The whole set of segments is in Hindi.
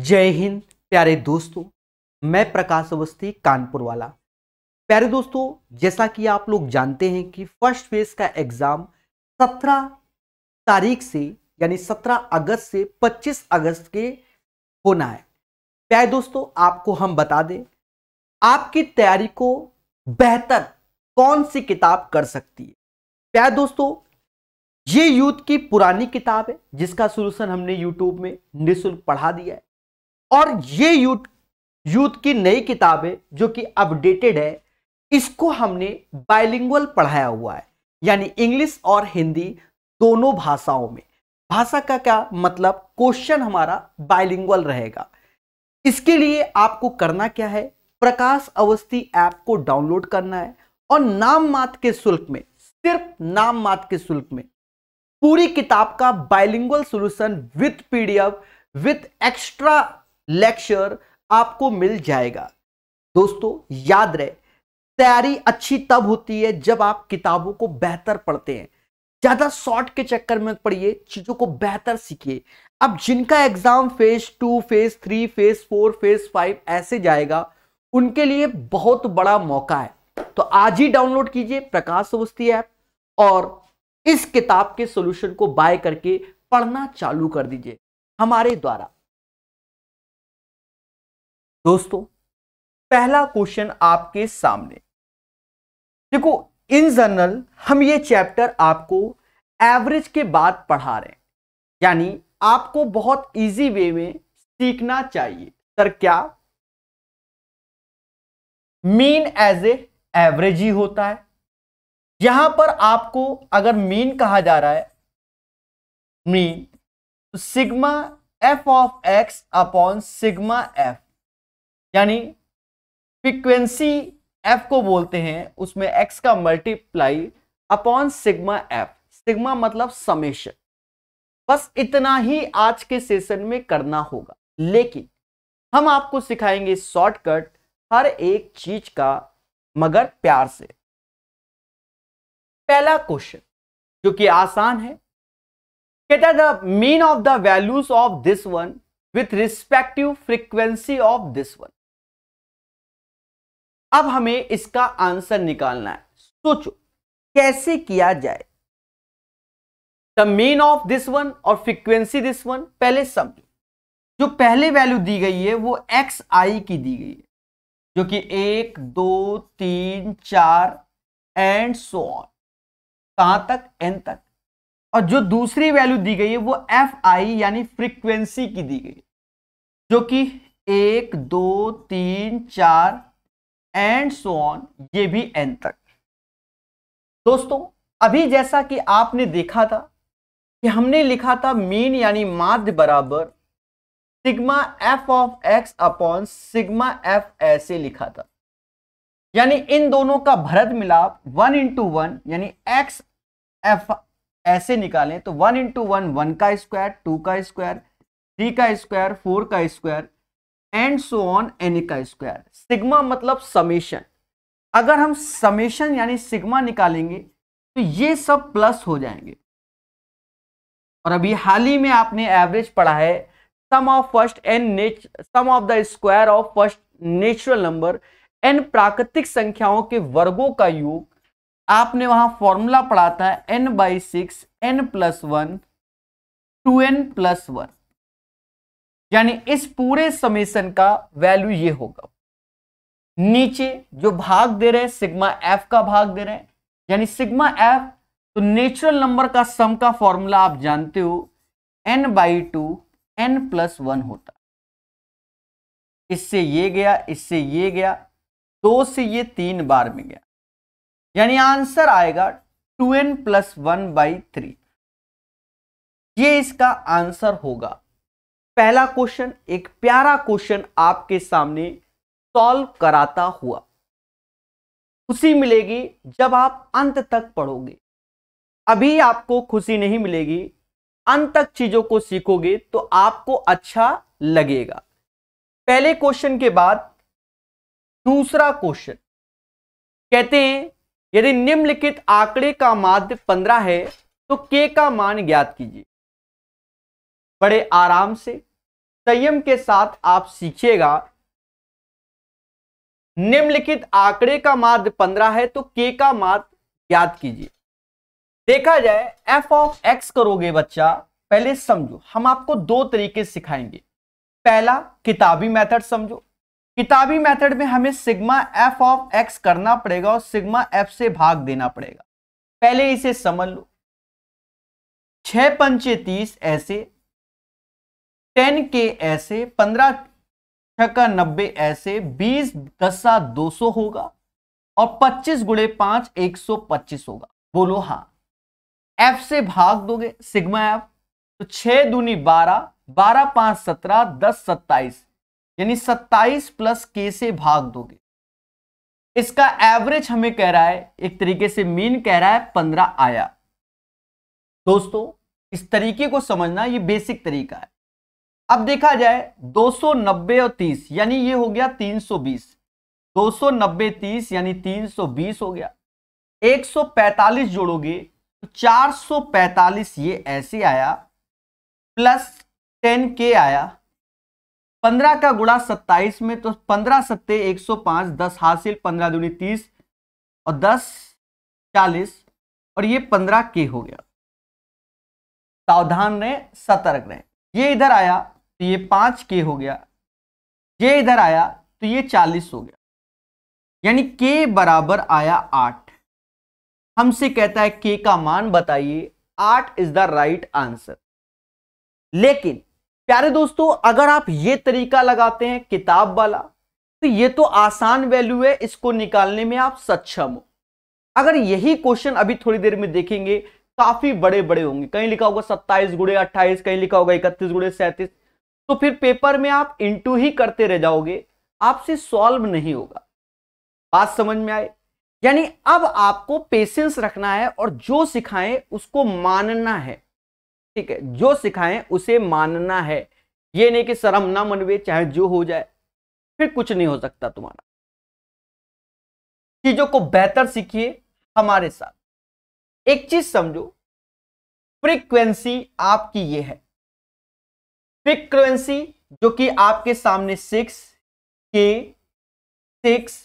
जय हिंद प्यारे दोस्तों मैं प्रकाश अवस्थी कानपुर वाला प्यारे दोस्तों जैसा कि आप लोग जानते हैं कि फर्स्ट फेज का एग्ज़ाम 17 तारीख से यानी 17 अगस्त से 25 अगस्त के होना है प्यारे दोस्तों आपको हम बता दें आपकी तैयारी को बेहतर कौन सी किताब कर सकती है प्यारे दोस्तों ये यूथ की पुरानी किताब है जिसका सोल्यूशन हमने यूट्यूब में निःशुल्क पढ़ा दिया है और ये यूथ यूथ की नई किताब है जो कि अपडेटेड है इसको हमने बायलिंगुअल पढ़ाया हुआ है यानी इंग्लिश और हिंदी दोनों भाषाओं में भाषा का क्या मतलब क्वेश्चन हमारा बायलिंगुअल रहेगा इसके लिए आपको करना क्या है प्रकाश अवस्थी ऐप को डाउनलोड करना है और नाम मात के शुल्क में सिर्फ नाम मात के शुल्क में पूरी किताब का bilingual solution with PDF with extra lecture आपको मिल जाएगा दोस्तों याद रहे तैयारी अच्छी तब होती है जब आप किताबों को बेहतर पढ़ते हैं ज्यादा शॉर्ट के चक्कर में पढ़िए चीजों को बेहतर सीखिए अब जिनका exam phase two phase three phase four phase five ऐसे जाएगा उनके लिए बहुत बड़ा मौका है तो आज ही डाउनलोड कीजिए प्रकाश अवस्थी ऐप और इस किताब के सोल्यूशन को बाय करके पढ़ना चालू कर दीजिए हमारे द्वारा दोस्तों पहला क्वेश्चन आपके सामने देखो इन जनरल हम ये चैप्टर आपको एवरेज के बाद पढ़ा रहे हैं यानी आपको बहुत इजी वे में सीखना चाहिए सर क्या मीन एज ए एवरेज ही होता है यहां पर आपको अगर मीन कहा जा रहा है मीन तो sigma f of x upon sigma f यानी फ्रिक्वेंसी एफ को बोलते हैं उसमें एक्स का multiply upon sigma f sigma मतलब समेशन बस इतना ही आज के सेशन में करना होगा लेकिन हम आपको सिखाएंगे शॉर्टकट हर एक चीज का मगर प्यार से पहला क्वेश्चन जो कि आसान है कहता the mean of the values of this one with respective frequency of this one अब हमें इसका आंसर निकालना है सोचो कैसे किया जाए the mean of this one और फ्रीक्वेंसी दिस वन पहले समझो जो पहले वैल्यू दी गई है वो एक्स आई की दी गई है जो कि एक दो तीन चार एंड सो ऑन कहां तक एन तक और जो दूसरी वैल्यू दी गई है वो एफ आई यानी फ्रीक्वेंसी की दी गई है जो कि एक दो तीन चार एंड सो ऑन ये भी एन तक दोस्तों अभी जैसा कि आपने देखा था कि हमने लिखा था मीन यानी माध्य बराबर sigma f of x upon sigma f ऐसे लिखा था यानी इन दोनों का Bharat Milap one into one यानी एक्स एफ ऐसे निकालें तो वन इंटू वन वन का स्क्वायर टू का स्क्वायर थ्री का स्क्वायर फोर का square and so on n का स्क्वायर सिग्मा मतलब समेशन अगर हम समेशन यानी सिग्मा निकालेंगे तो ये सब प्लस हो जाएंगे और अभी हाल ही में आपने एवरेज पढ़ा है sum of first n sum of the square of first natural number n प्राकृतिक संख्याओं के वर्गों का योग आपने वहां फॉर्मूला पढ़ा था n by six n plus one two n plus one यानी इस पूरे समेशन का वैल्यू ये होगा नीचे जो भाग दे रहे हैं सिग्मा एफ का भाग दे रहे हैं यानी सिग्मा एफ तो नेचुरल नंबर का सम का फॉर्मूला आप जानते हो n by two n plus one होता इससे ये गया इससे ये गया दो से ये तीन बार में गया यानी आंसर आएगा two n plus one by three ये इसका आंसर होगा पहला क्वेश्चन एक प्यारा क्वेश्चन आपके सामने सॉल्व कराता हुआ खुशी मिलेगी जब आप अंत तक पढ़ोगे अभी आपको खुशी नहीं मिलेगी अंत तक चीजों को सीखोगे तो आपको अच्छा लगेगा पहले क्वेश्चन के बाद दूसरा क्वेश्चन कहते हैं यदि निम्नलिखित आंकड़े का माध्य पंद्रह है तो के का मान ज्ञात कीजिए बड़े आराम से संयम के साथ आप सीखिएगा निम्नलिखित आंकड़े का माध्य पंद्रह है तो के का माध्य याद कीजिए देखा जाए एफ ऑफ एक्स करोगे बच्चा पहले समझो हम आपको दो तरीके सिखाएंगे पहला किताबी मेथड समझो किताबी मेथड में हमें सिग्मा एफ ऑफ एक्स करना पड़ेगा और सिग्मा एफ से भाग देना पड़ेगा पहले इसे समझ लो छह पंचे तीस ऐसे टेन के ऐसे पंद्रह छक्का नब्बे ऐसे बीस गस्सा दो सौ होगा और पच्चीस गुड़े पांच एक सौ पच्चीस होगा बोलो हाँ एफ से भाग दोगे सिग्मा एफ तो छह दूनी बारह बारह पांच सत्रह दस सत्ताईस यानी सत्ताईस प्लस के से भाग दोगे इसका एवरेज हमें कह रहा है एक तरीके से मीन कह रहा है पंद्रह आया दोस्तों इस तरीके को समझना ये बेसिक तरीका है अब देखा जाए 290 और 30 यानी ये हो गया 320 290 30 यानी 320 हो गया 145 जोड़ोगे तो 445 ये ऐसे आया प्लस 10 के आया 15 का गुणा 27 में तो 15 सत्ते 105 10 हासिल 15 दूनी 30 और 10 40 और ये 15 के हो गया सावधान रहे सतर्क रहे ये इधर आया तो ये पांच के हो गया ये इधर आया तो ये चालीस हो गया यानी के बराबर आया आठ हमसे कहता है के का मान बताइए आठ इज द राइट आंसर लेकिन प्यारे दोस्तों अगर आप ये तरीका लगाते हैं किताब वाला तो ये तो आसान वैल्यू है इसको निकालने में आप सक्षम हो अगर यही क्वेश्चन अभी थोड़ी देर में देखेंगे काफी बड़े बड़े होंगे कहीं लिखा होगा सत्ताईस गुड़े अट्ठाईस कहीं लिखा होगा इकतीस गुड़े सैंतीस तो फिर पेपर में आप इंटू ही करते रह जाओगे आपसे सॉल्व नहीं होगा बात समझ में आए यानी अब आपको पेशेंस रखना है और जो सिखाएं उसको मानना है ठीक है जो सिखाएं उसे मानना है ये नहीं कि शर्म ना मनवे चाहे जो हो जाए फिर कुछ नहीं हो सकता तुम्हारा चीजों को बेहतर सीखिए हमारे साथ एक चीज समझो फ्रीक्वेंसी आपकी ये है फ्रिक्वेंसी जो कि आपके सामने सिक्स के सिक्स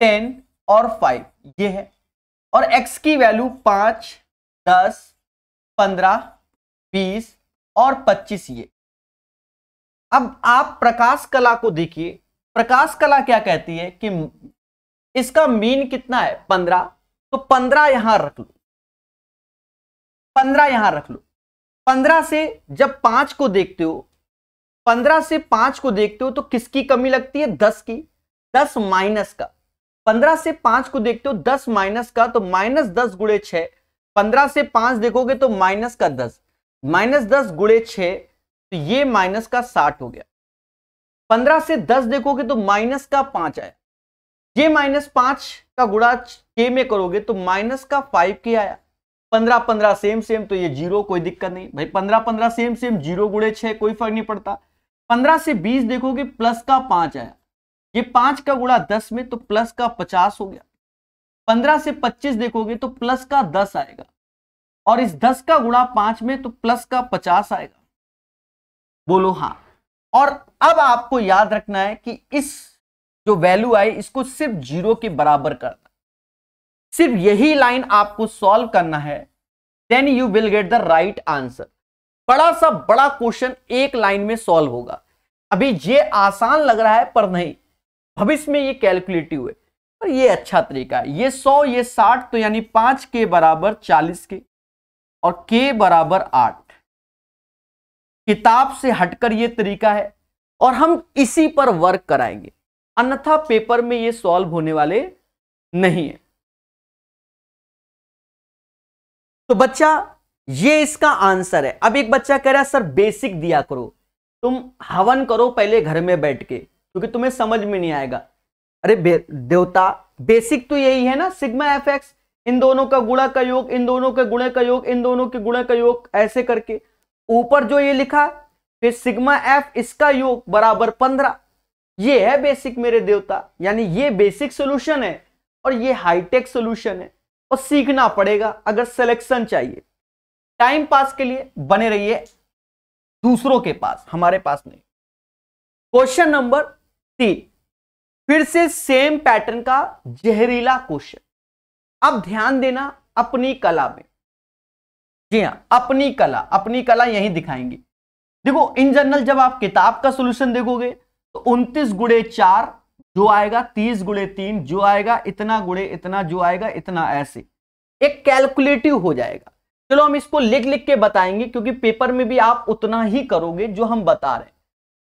टेन और फाइव ये है और एक्स की वैल्यू पांच दस पंद्रह बीस और पच्चीस ये अब आप प्रकाश कला को देखिए प्रकाश कला क्या कहती है कि इसका मीन कितना है पंद्रह तो पंद्रह यहां रख लो पंद्रह यहां रख लो पंद्रह से जब पांच को देखते हो पंद्रह से पांच को देखते हो तो किसकी कमी लगती है दस की दस माइनस का पंद्रह से पांच को देखते हो दस माइनस का तो माइनस दस गुड़े छ पंद्रह से पांच देखोगे तो माइनस का दस माइनस दस गुड़े छ तो ये माइनस का साठ हो गया पंद्रह से दस देखोगे तो माइनस का पांच आया ये माइनस पांच का गुड़ा के में करोगे तो माइनस का फाइव के आया पंद्रह पंद्रह सेम सेम तो ये जीरो कोई दिक्कत नहीं भाई पंद्रह पंद्रह सेम सेम जीरो गुड़े छ कोई फर्क नहीं पड़ता पंद्रह से बीस देखोगे प्लस का पांच आया ये पांच का गुणा दस में तो प्लस का पचास हो गया पंद्रह से पच्चीस देखोगे तो प्लस का दस आएगा और इस दस का गुणा पांच में तो प्लस का पचास आएगा बोलो हां और अब आपको याद रखना है कि इस जो वैल्यू आई इसको सिर्फ जीरो के बराबर करना सिर्फ यही लाइन आपको सॉल्व करना है then you will get the right answer बड़ा सा बड़ा क्वेश्चन एक लाइन में सॉल्व होगा अभी ये आसान लग रहा है पर नहीं भविष्य में ये कैलकुलेटिव है पर ये अच्छा तरीका है ये सौ ये साठ तो यानी पांच के बराबर चालीस के और के बराबर आठ किताब से हटकर ये तरीका है और हम इसी पर वर्क कराएंगे अन्यथा पेपर में ये सॉल्व होने वाले नहीं है तो बच्चा ये इसका आंसर है अब एक बच्चा कह रहा है सर बेसिक दिया करो तुम हवन करो पहले घर में बैठ के क्योंकि तुम्हें समझ में नहीं आएगा अरे बे, देवता बेसिक तो यही है ना सिग्मा एफ एक्स इन दोनों का गुणा का योग इन दोनों के गुणे का योग इन दोनों के गुणा का योग ऐसे करके ऊपर जो ये लिखा फिर सिग्मा एफ इसका योग बराबर पंद्रह ये है बेसिक मेरे देवता यानी ये बेसिक सोल्यूशन है और ये हाईटेक सोल्यूशन है और सीखना पड़ेगा अगर सिलेक्शन चाहिए टाइम पास के लिए बने रहिए दूसरों के पास हमारे पास नहीं क्वेश्चन नंबर तीन फिर से सेम पैटर्न का जहरीला क्वेश्चन अब ध्यान देना अपनी कला में जी हाँ अपनी कला अपनी कला यही दिखाएंगे देखो इन जनरल जब आप किताब का सोल्यूशन देखोगे तो उनतीस गुड़े चार जो आएगा तीस गुड़े तीन जो आएगा इतना गुड़े इतना जो आएगा इतना ऐसे एक कैलकुलेटिव हो जाएगा चलो हम इसको लिख लिख के बताएंगे क्योंकि पेपर में भी आप उतना ही करोगे जो हम बता रहे हैं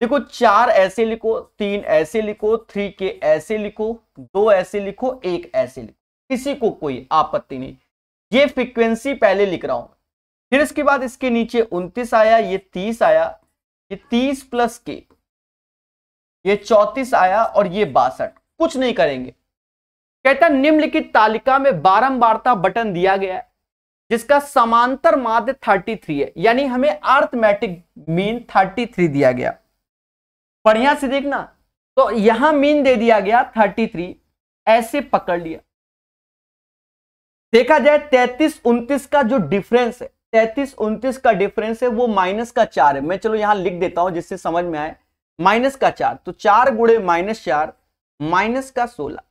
देखो चार ऐसे लिखो तीन ऐसे लिखो थ्री के ऐसे लिखो दो ऐसे लिखो एक ऐसे लिखो किसी को कोई आपत्ति नहीं ये फ्रीक्वेंसी पहले लिख रहा हूं फिर इसके बाद इसके नीचे उन्तीस आया ये तीस आया ये तीस प्लस के ये चौतीस आया और ये बासठ कुछ नहीं करेंगे कहता निम्नलिखित तालिका में बारंबारता बटन दिया गया है जिसका समांतर माध्य 33 है यानी हमें अर्थमेटिक मीन 33 दिया गया बढ़िया से देखना तो यहां मीन दे दिया गया 33 ऐसे पकड़ लिया देखा जाए 33 29 का जो डिफरेंस है 33 29 का डिफरेंस है वो माइनस का चार है मैं चलो यहां लिख देता हूं जिससे समझ में आए माइनस का चार तो चार गुड़े माइनस चार माइनस का सोलह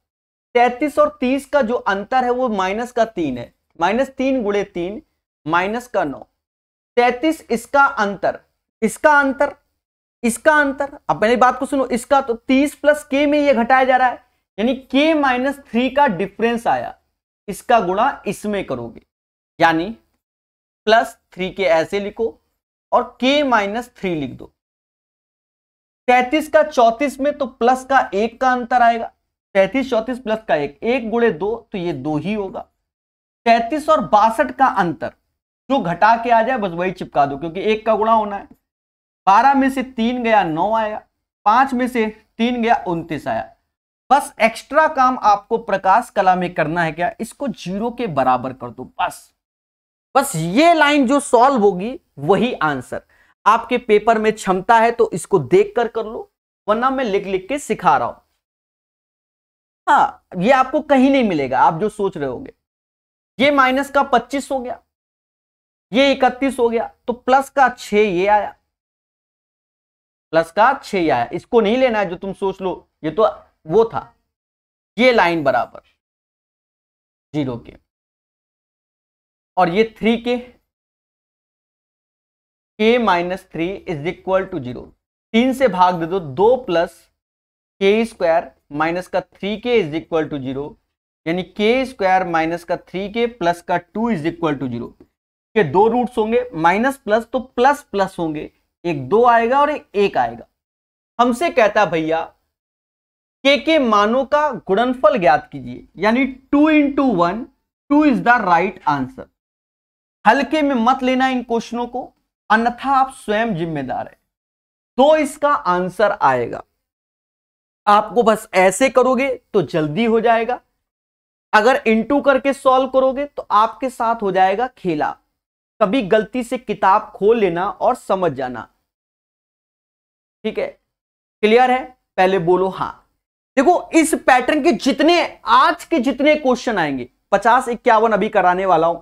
तैतीस और तीस का जो अंतर है वो माइनस का तीन है माइनस तीन गुड़े तीन माइनस का नौ तैतीस इसका अंतर इसका अंतर इसका अंतर अब पहले बात को सुनो इसका तो तीस प्लस के में यह घटाया जा रहा है यानी के माइनस थ्री का डिफरेंस आया इसका गुणा इसमें करोगे यानी प्लस थ्री के ऐसे लिखो और के माइनस थ्री लिख दो तैतीस का चौतीस में तो प्लस का एक का अंतर आएगा तैतीस चौतीस प्लस का एक एक गुड़े दो तो ये दो ही होगा तैतीस और बासठ का अंतर जो घटा के आ जाए बस वही चिपका दो क्योंकि एक का गुणा होना है बारह में से तीन गया नौ आया पांच में से तीन गया उन्तीस आया बस एक्स्ट्रा काम आपको प्रकाश कला में करना है क्या इसको जीरो के बराबर कर दो बस बस ये लाइन जो सॉल्व होगी वही आंसर आपके पेपर में क्षमता है तो इसको देख कर कर लो वरना मैं लिख लिख के सिखा रहा हूं हाँ ये आपको कहीं नहीं मिलेगा आप जो सोच रहे होंगे ये माइनस का पच्चीस हो गया ये इकतीस हो गया तो प्लस का छ ये आया प्लस का छ आया इसको नहीं लेना है जो तुम सोच लो ये तो वो था ये लाइन बराबर जीरो के और ये three k k minus three is equal to zero तीन से भाग दे दो दो प्लस के स्क्वायर माइनस का three k is equal to zero यानी के स्क्वायर माइनस का थ्री के प्लस का two is equal to zero के दो रूट्स होंगे माइनस प्लस तो प्लस प्लस होंगे एक दो आएगा और एक एक आएगा हमसे कहता भैया के के मानों का गुणनफल ज्ञात कीजिए यानी two into one two is the right answer हल्के में मत लेना इन क्वेश्चनों को अन्यथा आप स्वयं जिम्मेदार है तो इसका आंसर आएगा आपको बस ऐसे करोगे तो जल्दी हो जाएगा अगर इंटू करके सॉल्व करोगे तो आपके साथ हो जाएगा खेला कभी गलती से किताब खोल लेना और समझ जाना ठीक है क्लियर है पहले बोलो हाँ देखो इस पैटर्न के जितने आज के जितने क्वेश्चन आएंगे पचास इक्यावन अभी कराने वाला हूं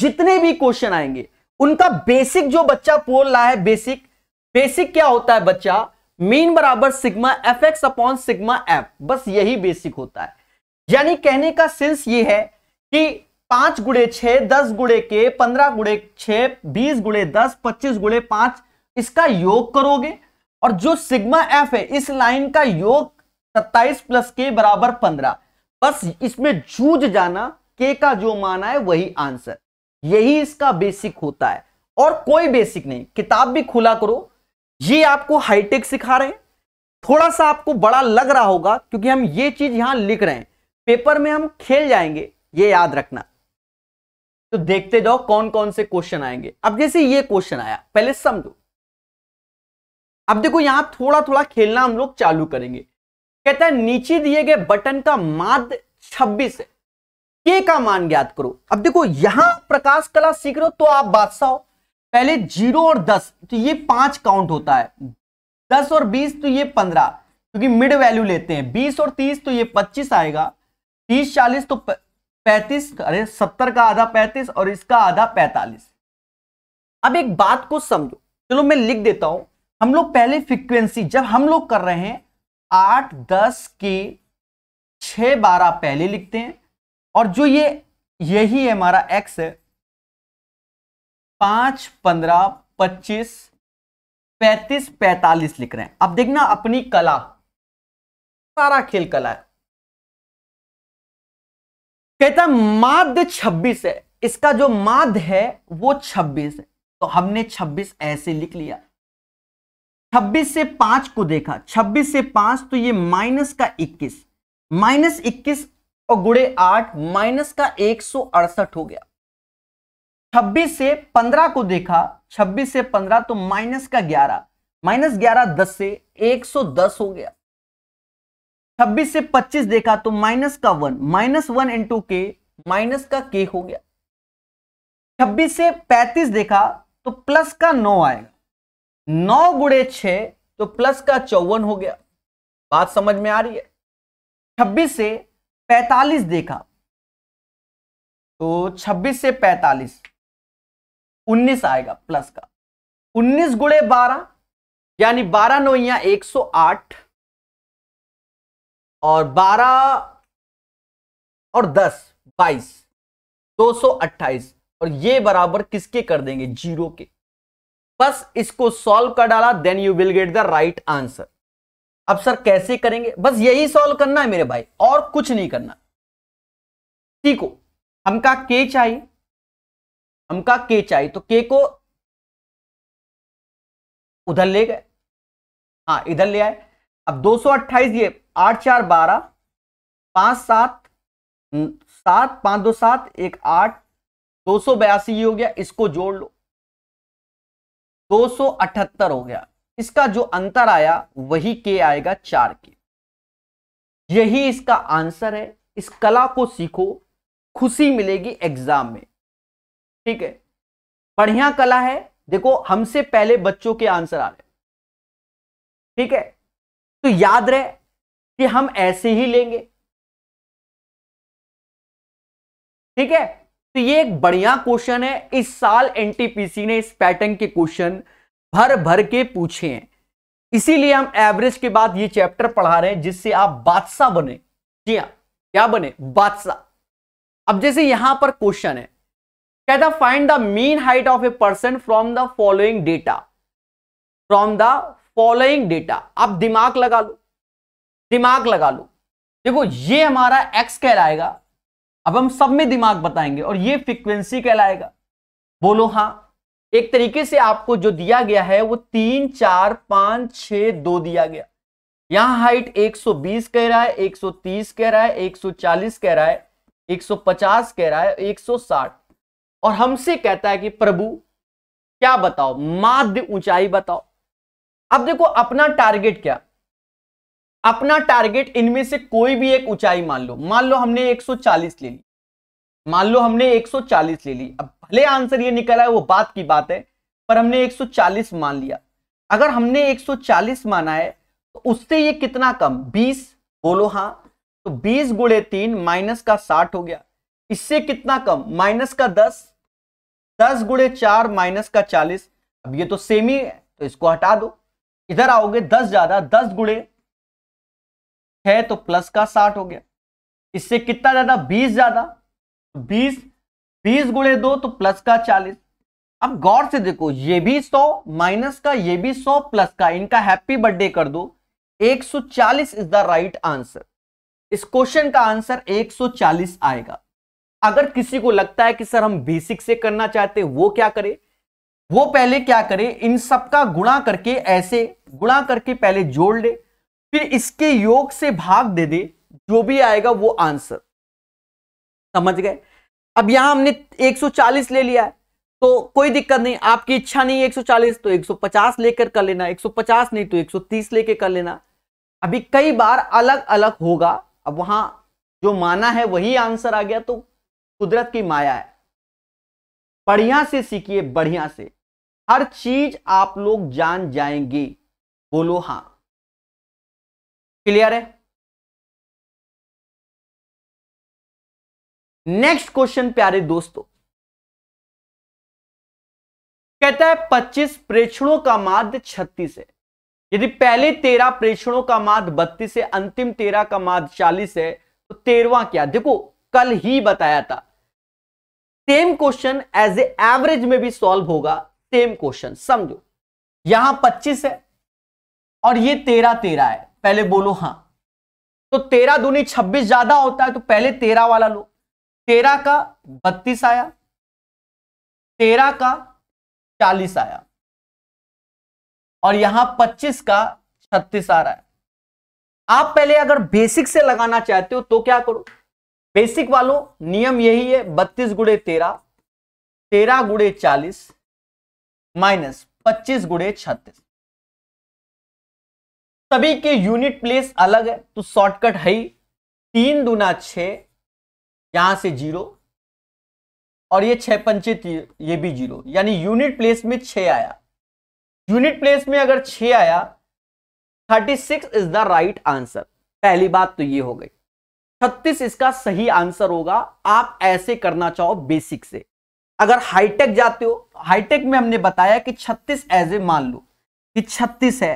जितने भी क्वेश्चन आएंगे उनका बेसिक जो बच्चा बोल रहा है बेसिक बेसिक क्या होता है बच्चा मीन बराबर sigma f x upon sigma f बस यही बेसिक होता है यानी कहने का सेंस ये है कि पांच गुड़े छह दस गुड़े के पंद्रह गुड़े छह बीस गुड़े दस पच्चीस गुड़े पांच इसका योग करोगे और जो सिग्मा एफ है इस लाइन का योग सत्ताईस प्लस के बराबर पंद्रह बस इसमें जूझ जाना के का जो माना है वही आंसर यही इसका बेसिक होता है और कोई बेसिक नहीं किताब भी खुला करो ये आपको हाईटेक सिखा रहे हैं थोड़ा सा आपको बड़ा लग रहा होगा क्योंकि हम ये चीज यहां लिख रहे हैं पेपर में हम खेल जाएंगे ये याद रखना तो देखते जाओ कौन कौन से क्वेश्चन आएंगे अब जैसे ये क्वेश्चन आया पहले समझो अब देखो यहां थोड़ा थोड़ा खेलना हम लोग चालू करेंगे कहता है नीचे दिए गए बटन का माध्य छब्बीस है के का मान ज्ञात करो अब देखो यहां प्रकाश कला सीख रहे हो तो आप बादशाह हो पहले जीरो और दस तो ये पांच काउंट होता है दस और बीस तो ये पंद्रह क्योंकि मिड वैल्यू लेते हैं बीस और तीस तो ये पच्चीस आएगा तीस चालीस तो पैंतीस अरे सत्तर का आधा पैंतीस और इसका आधा पैंतालीस अब एक बात को समझो चलो मैं लिख देता हूं हम लोग पहले फ्रिक्वेंसी जब हम लोग कर रहे हैं आठ दस के छ बारह पहले लिखते हैं और जो ये यही है हमारा एक्स है पांच पंद्रह पच्चीस पैंतीस पैंतालीस लिख रहे हैं अब देखना अपनी कला सारा खेल कला है कहता माध्य छब्बीस है इसका जो माध्य है वो छब्बीस है तो हमने छब्बीस ऐसे लिख लिया छब्बीस से पांच को देखा छब्बीस से पांच तो ये माइनस का इक्कीस माइनस इक्कीस और गुड़े आठ माइनस का एक सौ अड़सठ हो गया छब्बीस से पंद्रह को देखा छब्बीस से पंद्रह तो माइनस का ग्यारह माइनस ग्यारह दस से एक सौ दस हो गया छब्बीस से 25 देखा तो माइनस का one minus one into k minus का के हो गया छब्बीस से 35 देखा तो प्लस का नौ आएगा नौ गुड़े छ तो प्लस का चौवन हो गया बात समझ में आ रही है छब्बीस से पैतालीस देखा तो छब्बीस से पैतालीस उन्नीस आएगा प्लस का उन्नीस गुड़े बारह यानी बारह नोया एक सौ आठ और 12 और 10 22 228 और ये बराबर किसके कर देंगे जीरो के बस इसको सॉल्व कर डाला then you will get the right answer अब सर कैसे करेंगे बस यही सॉल्व करना है मेरे भाई और कुछ नहीं करना ठीक हो हमका के चाहिए हमका के चाहिए तो के को उधर ले गए हाँ इधर ले आए अब 228 ये आठ चार बारह पाँच सात सात पाँच दो सात एक आठ दो सौ बयासी हो गया इसको जोड़ लो दो सौ अठहत्तर हो गया इसका जो अंतर आया वही के आएगा चार के यही इसका आंसर है इस कला को सीखो खुशी मिलेगी एग्जाम में ठीक है बढ़िया कला है देखो हमसे पहले बच्चों के आंसर आ रहे ठीक है तो याद रहे कि हम ऐसे ही लेंगे ठीक है तो ये एक बढ़िया क्वेश्चन है इस साल एनटीपीसी ने इस पैटर्न के क्वेश्चन भर भर के पूछे हैं इसीलिए हम एवरेज के बाद ये चैप्टर पढ़ा रहे हैं जिससे आप बादशाह बने जी हाँ क्या बने बादशाह अब जैसे यहां पर क्वेश्चन है कहता find the mean height of a person from the following data from the following data आप दिमाग लगा लो दिमाग लगा लो देखो ये हमारा एक्स कहलाएगा अब हम सब में दिमाग बताएंगे और ये फ्रिक्वेंसी कहलाएगा बोलो हाँ एक तरीके से आपको जो दिया गया है वो तीन चार पांच छ दो दिया गया यहां हाइट 120 कह रहा है 130 कह रहा है 140 कह रहा है 150 कह रहा है 160 और हमसे कहता है कि प्रभु क्या बताओ माध्य ऊंचाई बताओ अब देखो अपना टारगेट क्या अपना टारगेट इनमें से कोई भी एक ऊंचाई मान लो मान लो हमने 140 ले ली मान लो हमने 140 ले ली अब भले आंसर ये निकला है वो बात की बात है पर हमने 140 मान लिया अगर हमने 140 माना है तो उससे ये कितना कम 20 बोलो हाँ तो 20 गुड़े तीन माइनस का 60 हो गया इससे कितना कम माइनस का 10 10 गुड़े चार माइनस का 40 अब ये तो सेम ही है तो इसको हटा दो इधर आओगे दस ज्यादा दस गुड़े है तो प्लस का साठ हो गया इससे कितना ज्यादा बीस ज्यादा बीस बीस गुणे दो तो प्लस का चालीस अब गौर से देखो ये भी सौ माइनस का ये भी सौ प्लस का इनका हैप्पी बर्थडे कर दो चालीस इज द राइट आंसर इस क्वेश्चन का आंसर एक सौ चालीस आएगा अगर किसी को लगता है कि सर हम बेसिक से करना चाहते वो क्या करे वो पहले क्या करे इन सबका गुणा करके ऐसे गुणा करके पहले जोड़ ले फिर इसके योग से भाग दे दे जो भी आएगा वो आंसर समझ गए अब यहां हमने 140 ले लिया है तो कोई दिक्कत नहीं आपकी इच्छा नहीं है 140 तो 150 लेकर कर लेना 150 नहीं तो 130 लेके कर लेना अभी कई बार अलग अलग होगा अब वहां जो माना है वही आंसर आ गया तो कुदरत की माया है बढ़िया से सीखिए बढ़िया से हर चीज आप लोग जान जाएंगे बोलो हाँ क्लियर है नेक्स्ट क्वेश्चन प्यारे दोस्तों कहता है 25 प्रेक्षणों का माध्य 36 है यदि पहले 13 प्रेक्षणों का माध्य 32 है अंतिम 13 का माध्य 40 है तो तेरवा क्या देखो कल ही बताया था same question as a average में भी सॉल्व होगा सेम क्वेश्चन समझो यहां 25 है और ये 13 13 है पहले बोलो हाँ तो तेरह दूनी छब्बीस ज्यादा होता है तो पहले तेरह वाला लो तेरह का बत्तीस आया तेरह का चालीस आया और यहां पच्चीस का छत्तीस आ रहा है आप पहले अगर बेसिक से लगाना चाहते हो तो क्या करो बेसिक वालों नियम यही है बत्तीस गुड़े तेरह तेरह गुड़े चालीस माइनस पच्चीस गुड़े छत्तीस सभी के यूनिट प्लेस अलग है तो शॉर्टकट है ही तीन दुना छ यहां से जीरो और ये छह पंचे ये भी जीरो यानी यूनिट प्लेस में छ आया यूनिट प्लेस में अगर छ आया thirty six is the right answer पहली बात तो ये हो गई छत्तीस इसका सही आंसर होगा आप ऐसे करना चाहो बेसिक से अगर हाईटेक जाते हो हाईटेक में हमने बताया कि छत्तीस एज ए मान लो कि छत्तीस है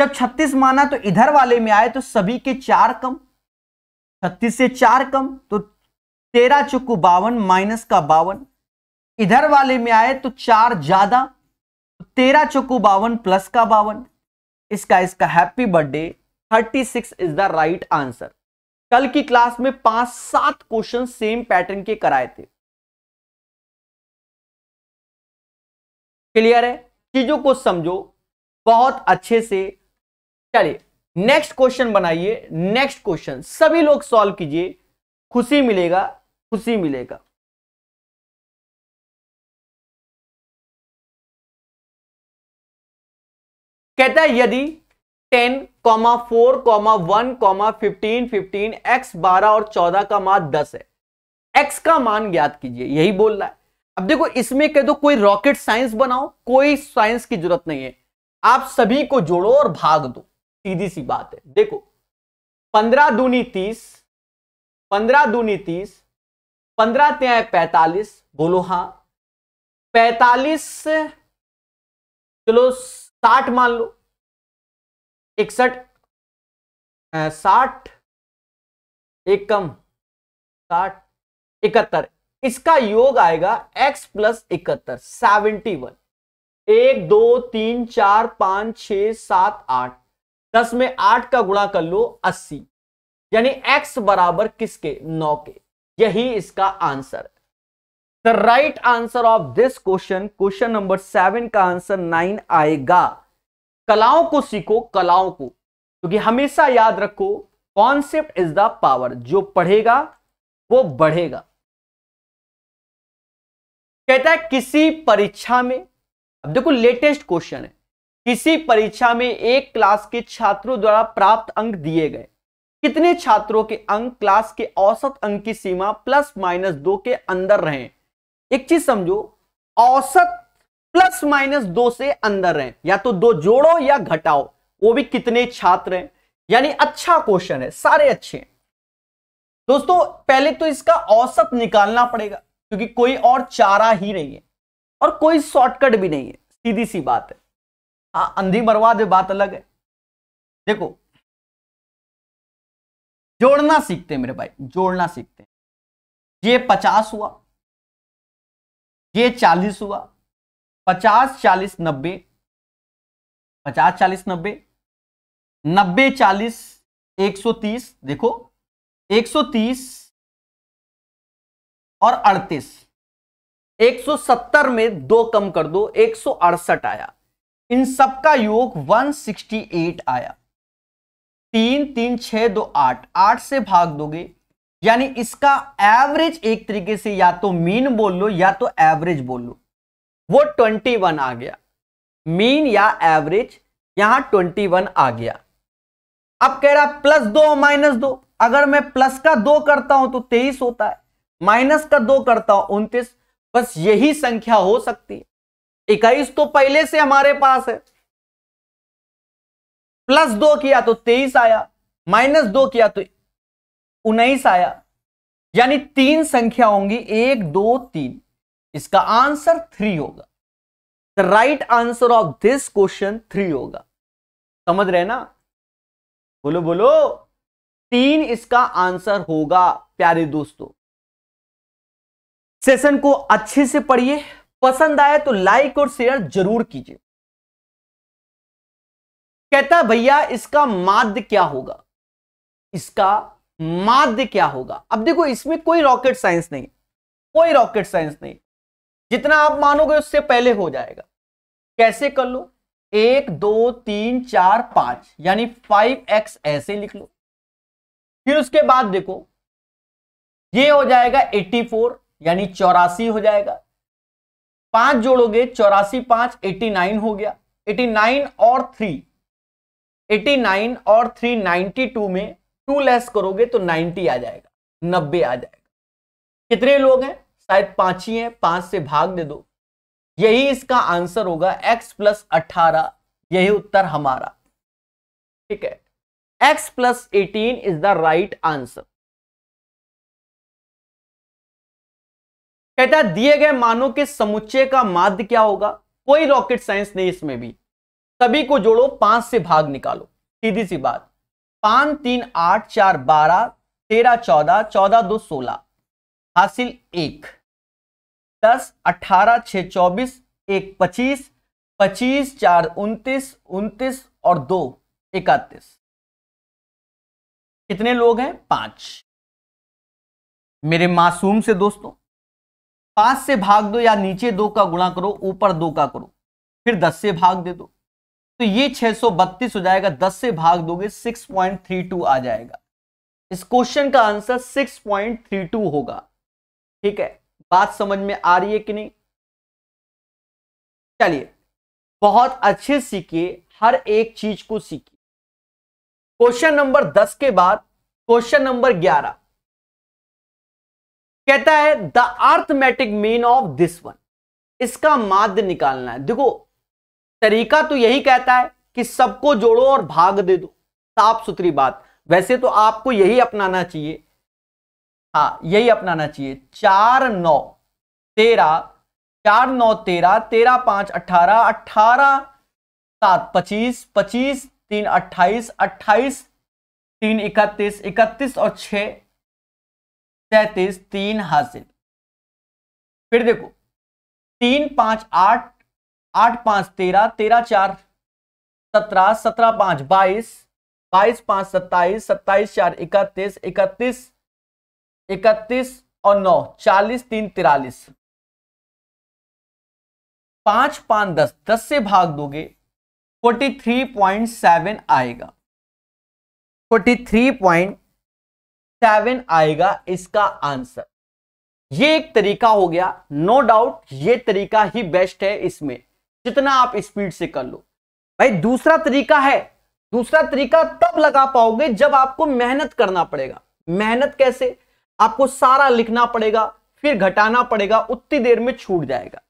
जब 36 माना तो इधर वाले में आए तो सभी के चार कम 36 से चार कम तो तेरह चुकू बावन माइनस का बावन इधर वाले में आए तो चार ज्यादा तो तेरह चुकू बावन प्लस का बावन इसका इसका happy birthday 36 is the right answer कल की क्लास में पांच सात क्वेश्चन सेम पैटर्न के कराए थे क्लियर है चीजों को समझो बहुत अच्छे से चलिए नेक्स्ट क्वेश्चन बनाइए नेक्स्ट क्वेश्चन सभी लोग सॉल्व कीजिए खुशी मिलेगा खुशी मिलेगा कहता है यदि ten comma four comma one comma fifteen fifteen x बारह और चौदह का मान दस है एक्स का मान ज्ञात कीजिए यही बोल रहा है अब देखो इसमें कह दो कोई रॉकेट साइंस बनाओ कोई साइंस की जरूरत नहीं है आप सभी को जोड़ो और भाग दो सीधी सी बात है देखो पंद्रह दूनी तीस पंद्रह दूनी तीस पंद्रह त्याय पैतालीस बोलो हां पैतालीस चलो साठ मान लो इकसठ साठ एक कम साठ इकहत्तर इसका योग आएगा x प्लस इकहत्तर सेवेंटी वन एक दो तीन चार पांच छ सात आठ दस में आठ का गुणा कर लो अस्सी यानी एक्स बराबर किसके नौ के यही इसका आंसर है the right answer of this question question number seven का आंसर नाइन आएगा कलाओं को सीखो कलाओं को क्योंकि तो हमेशा याद रखो कॉन्सेप्ट इज द पावर जो पढ़ेगा वो बढ़ेगा कहता है किसी परीक्षा में अब देखो लेटेस्ट क्वेश्चन है किसी परीक्षा में एक क्लास के छात्रों द्वारा प्राप्त अंक दिए गए कितने छात्रों के अंक क्लास के औसत अंक की सीमा प्लस माइनस दो के अंदर रहे एक चीज समझो औसत प्लस माइनस दो से अंदर रहे या तो दो जोड़ो या घटाओ वो भी कितने छात्र हैं यानी अच्छा क्वेश्चन है सारे अच्छे हैं दोस्तों पहले तो इसका औसत निकालना पड़ेगा क्योंकि कोई और चारा ही नहीं है और कोई शॉर्टकट भी नहीं है सीधी सी बात है हाँ अंधी बर्बाद बात अलग है देखो जोड़ना सीखते हैं मेरे भाई जोड़ना सीखते हैं ये पचास हुआ ये चालीस हुआ पचास चालीस नब्बे पचास चालीस नब्बे नब्बे चालीस एक सौ तीस देखो एक सौ तीस और अड़तीस एक सौ सत्तर में दो कम कर दो एक सौ अड़सठ आया इन सब का योग 168 आया तीन तीन छह दो आठ आठ से भाग दोगे यानी इसका एवरेज एक तरीके से या तो मीन बोल लो या तो एवरेज बोल लो वो 21 आ गया मीन या एवरेज यहां 21 आ गया अब कह रहा प्लस दो माइनस दो अगर मैं प्लस का दो करता हूं तो तेईस होता है माइनस का दो करता हूं 29 बस यही संख्या हो सकती है इक्कीस तो पहले से हमारे पास है प्लस दो किया तो तेईस आया माइनस दो किया तो उन्नीस आया यानी तीन संख्या होंगी एक दो तीन इसका आंसर थ्री होगा the right answer of this question three होगा समझ रहे ना बोलो बोलो तीन इसका आंसर होगा प्यारे दोस्तों सेशन को अच्छे से पढ़िए पसंद आए तो लाइक और शेयर जरूर कीजिए कहता भैया इसका माध्य क्या होगा इसका माध्य क्या होगा अब देखो इसमें कोई रॉकेट साइंस नहीं कोई रॉकेट साइंस नहीं जितना आप मानोगे उससे पहले हो जाएगा कैसे कर लो एक दो तीन चार पांच यानी फाइव एक्स ऐसे लिख लो फिर उसके बाद देखो ये हो जाएगा एट्टी फोर यानी चौरासी हो जाएगा पांच जोड़ोगे चौरासी पांच एटी नाइन हो गया एटी नाइन और थ्री एटी नाइन और थ्री नाइनटी टू में टू लेस करोगे तो नाइनटी आ जाएगा नब्बे आ जाएगा कितने लोग हैं शायद पांच ही हैं पांच से भाग दे दो यही इसका आंसर होगा x प्लस अठारह यही उत्तर हमारा ठीक है x plus eighteen is the right answer कहता है दिए गए मानों के समुच्चय का माध्य क्या होगा कोई रॉकेट साइंस नहीं इसमें भी सभी को जोड़ो पांच से भाग निकालो सीधी सी बात पांच तीन आठ चार बारह तेरह चौदह चौदह दो सोलह हासिल एक दस अठारह छ चौबीस एक पच्चीस पच्चीस चार उन्तीस उन्तीस और दो इकतीस कितने लोग हैं पांच मेरे मासूम से दोस्तों पांच से भाग दो या नीचे दो का गुणा करो ऊपर दो का करो फिर दस से भाग दे दो तो ये छह सौ बत्तीस हो जाएगा दस से भाग दोगे टू आ जाएगा इस क्वेश्चन का answer six point three two होगा ठीक है बात समझ में आ रही है कि नहीं चलिए बहुत अच्छे सीखिए हर एक चीज को सीखिए क्वेश्चन नंबर दस के बाद क्वेश्चन नंबर ग्यारह कहता है the arithmetic mean of this one इसका माध्य निकालना है देखो तरीका तो यही कहता है कि सबको जोड़ो और भाग दे दो साफ सुथरी बात वैसे तो आपको यही अपनाना चाहिए हाँ यही अपनाना चाहिए चार नौ तेरह चार नौ तेरह तेरह पांच अठारह अठारह सात पच्चीस पच्चीस तीन अट्ठाईस अट्ठाईस तीन इकतीस इकतीस और छह तैतीस तीन हासिल फिर देखो तीन पांच आठ आठ पांच तेरह तेरह चार सत्रह सत्रह पांच बाईस बाईस पांच सत्ताईस सत्ताईस चार इकतीस इकतीस इकतीस और नौ चालीस तीन तिरालीस पांच पांच दस दस से भाग दोगे फोर्टी थ्री पॉइंट सेवन आएगा फोर्टी थ्री पॉइंट सेवन आएगा इसका आंसर ये एक तरीका हो गया नो no डाउट ये तरीका ही बेस्ट है इसमें जितना आप स्पीड से कर लो भाई दूसरा तरीका है दूसरा तरीका तब लगा पाओगे जब आपको मेहनत करना पड़ेगा मेहनत कैसे आपको सारा लिखना पड़ेगा फिर घटाना पड़ेगा उतनी देर में छूट जाएगा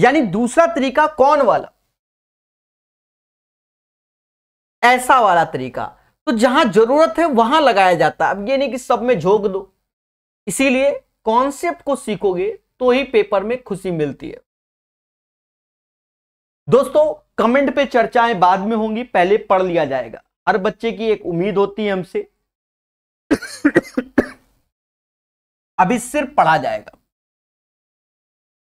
यानी दूसरा तरीका कौन वाला ऐसा वाला तरीका तो जहां जरूरत है वहां लगाया जाता है अब ये नहीं कि सब में झोंक दो इसीलिए कॉन्सेप्ट को सीखोगे तो ही पेपर में खुशी मिलती है दोस्तों कमेंट पे चर्चाएं बाद में होंगी पहले पढ़ लिया जाएगा हर बच्चे की एक उम्मीद होती है हमसे अभी सिर्फ पढ़ा जाएगा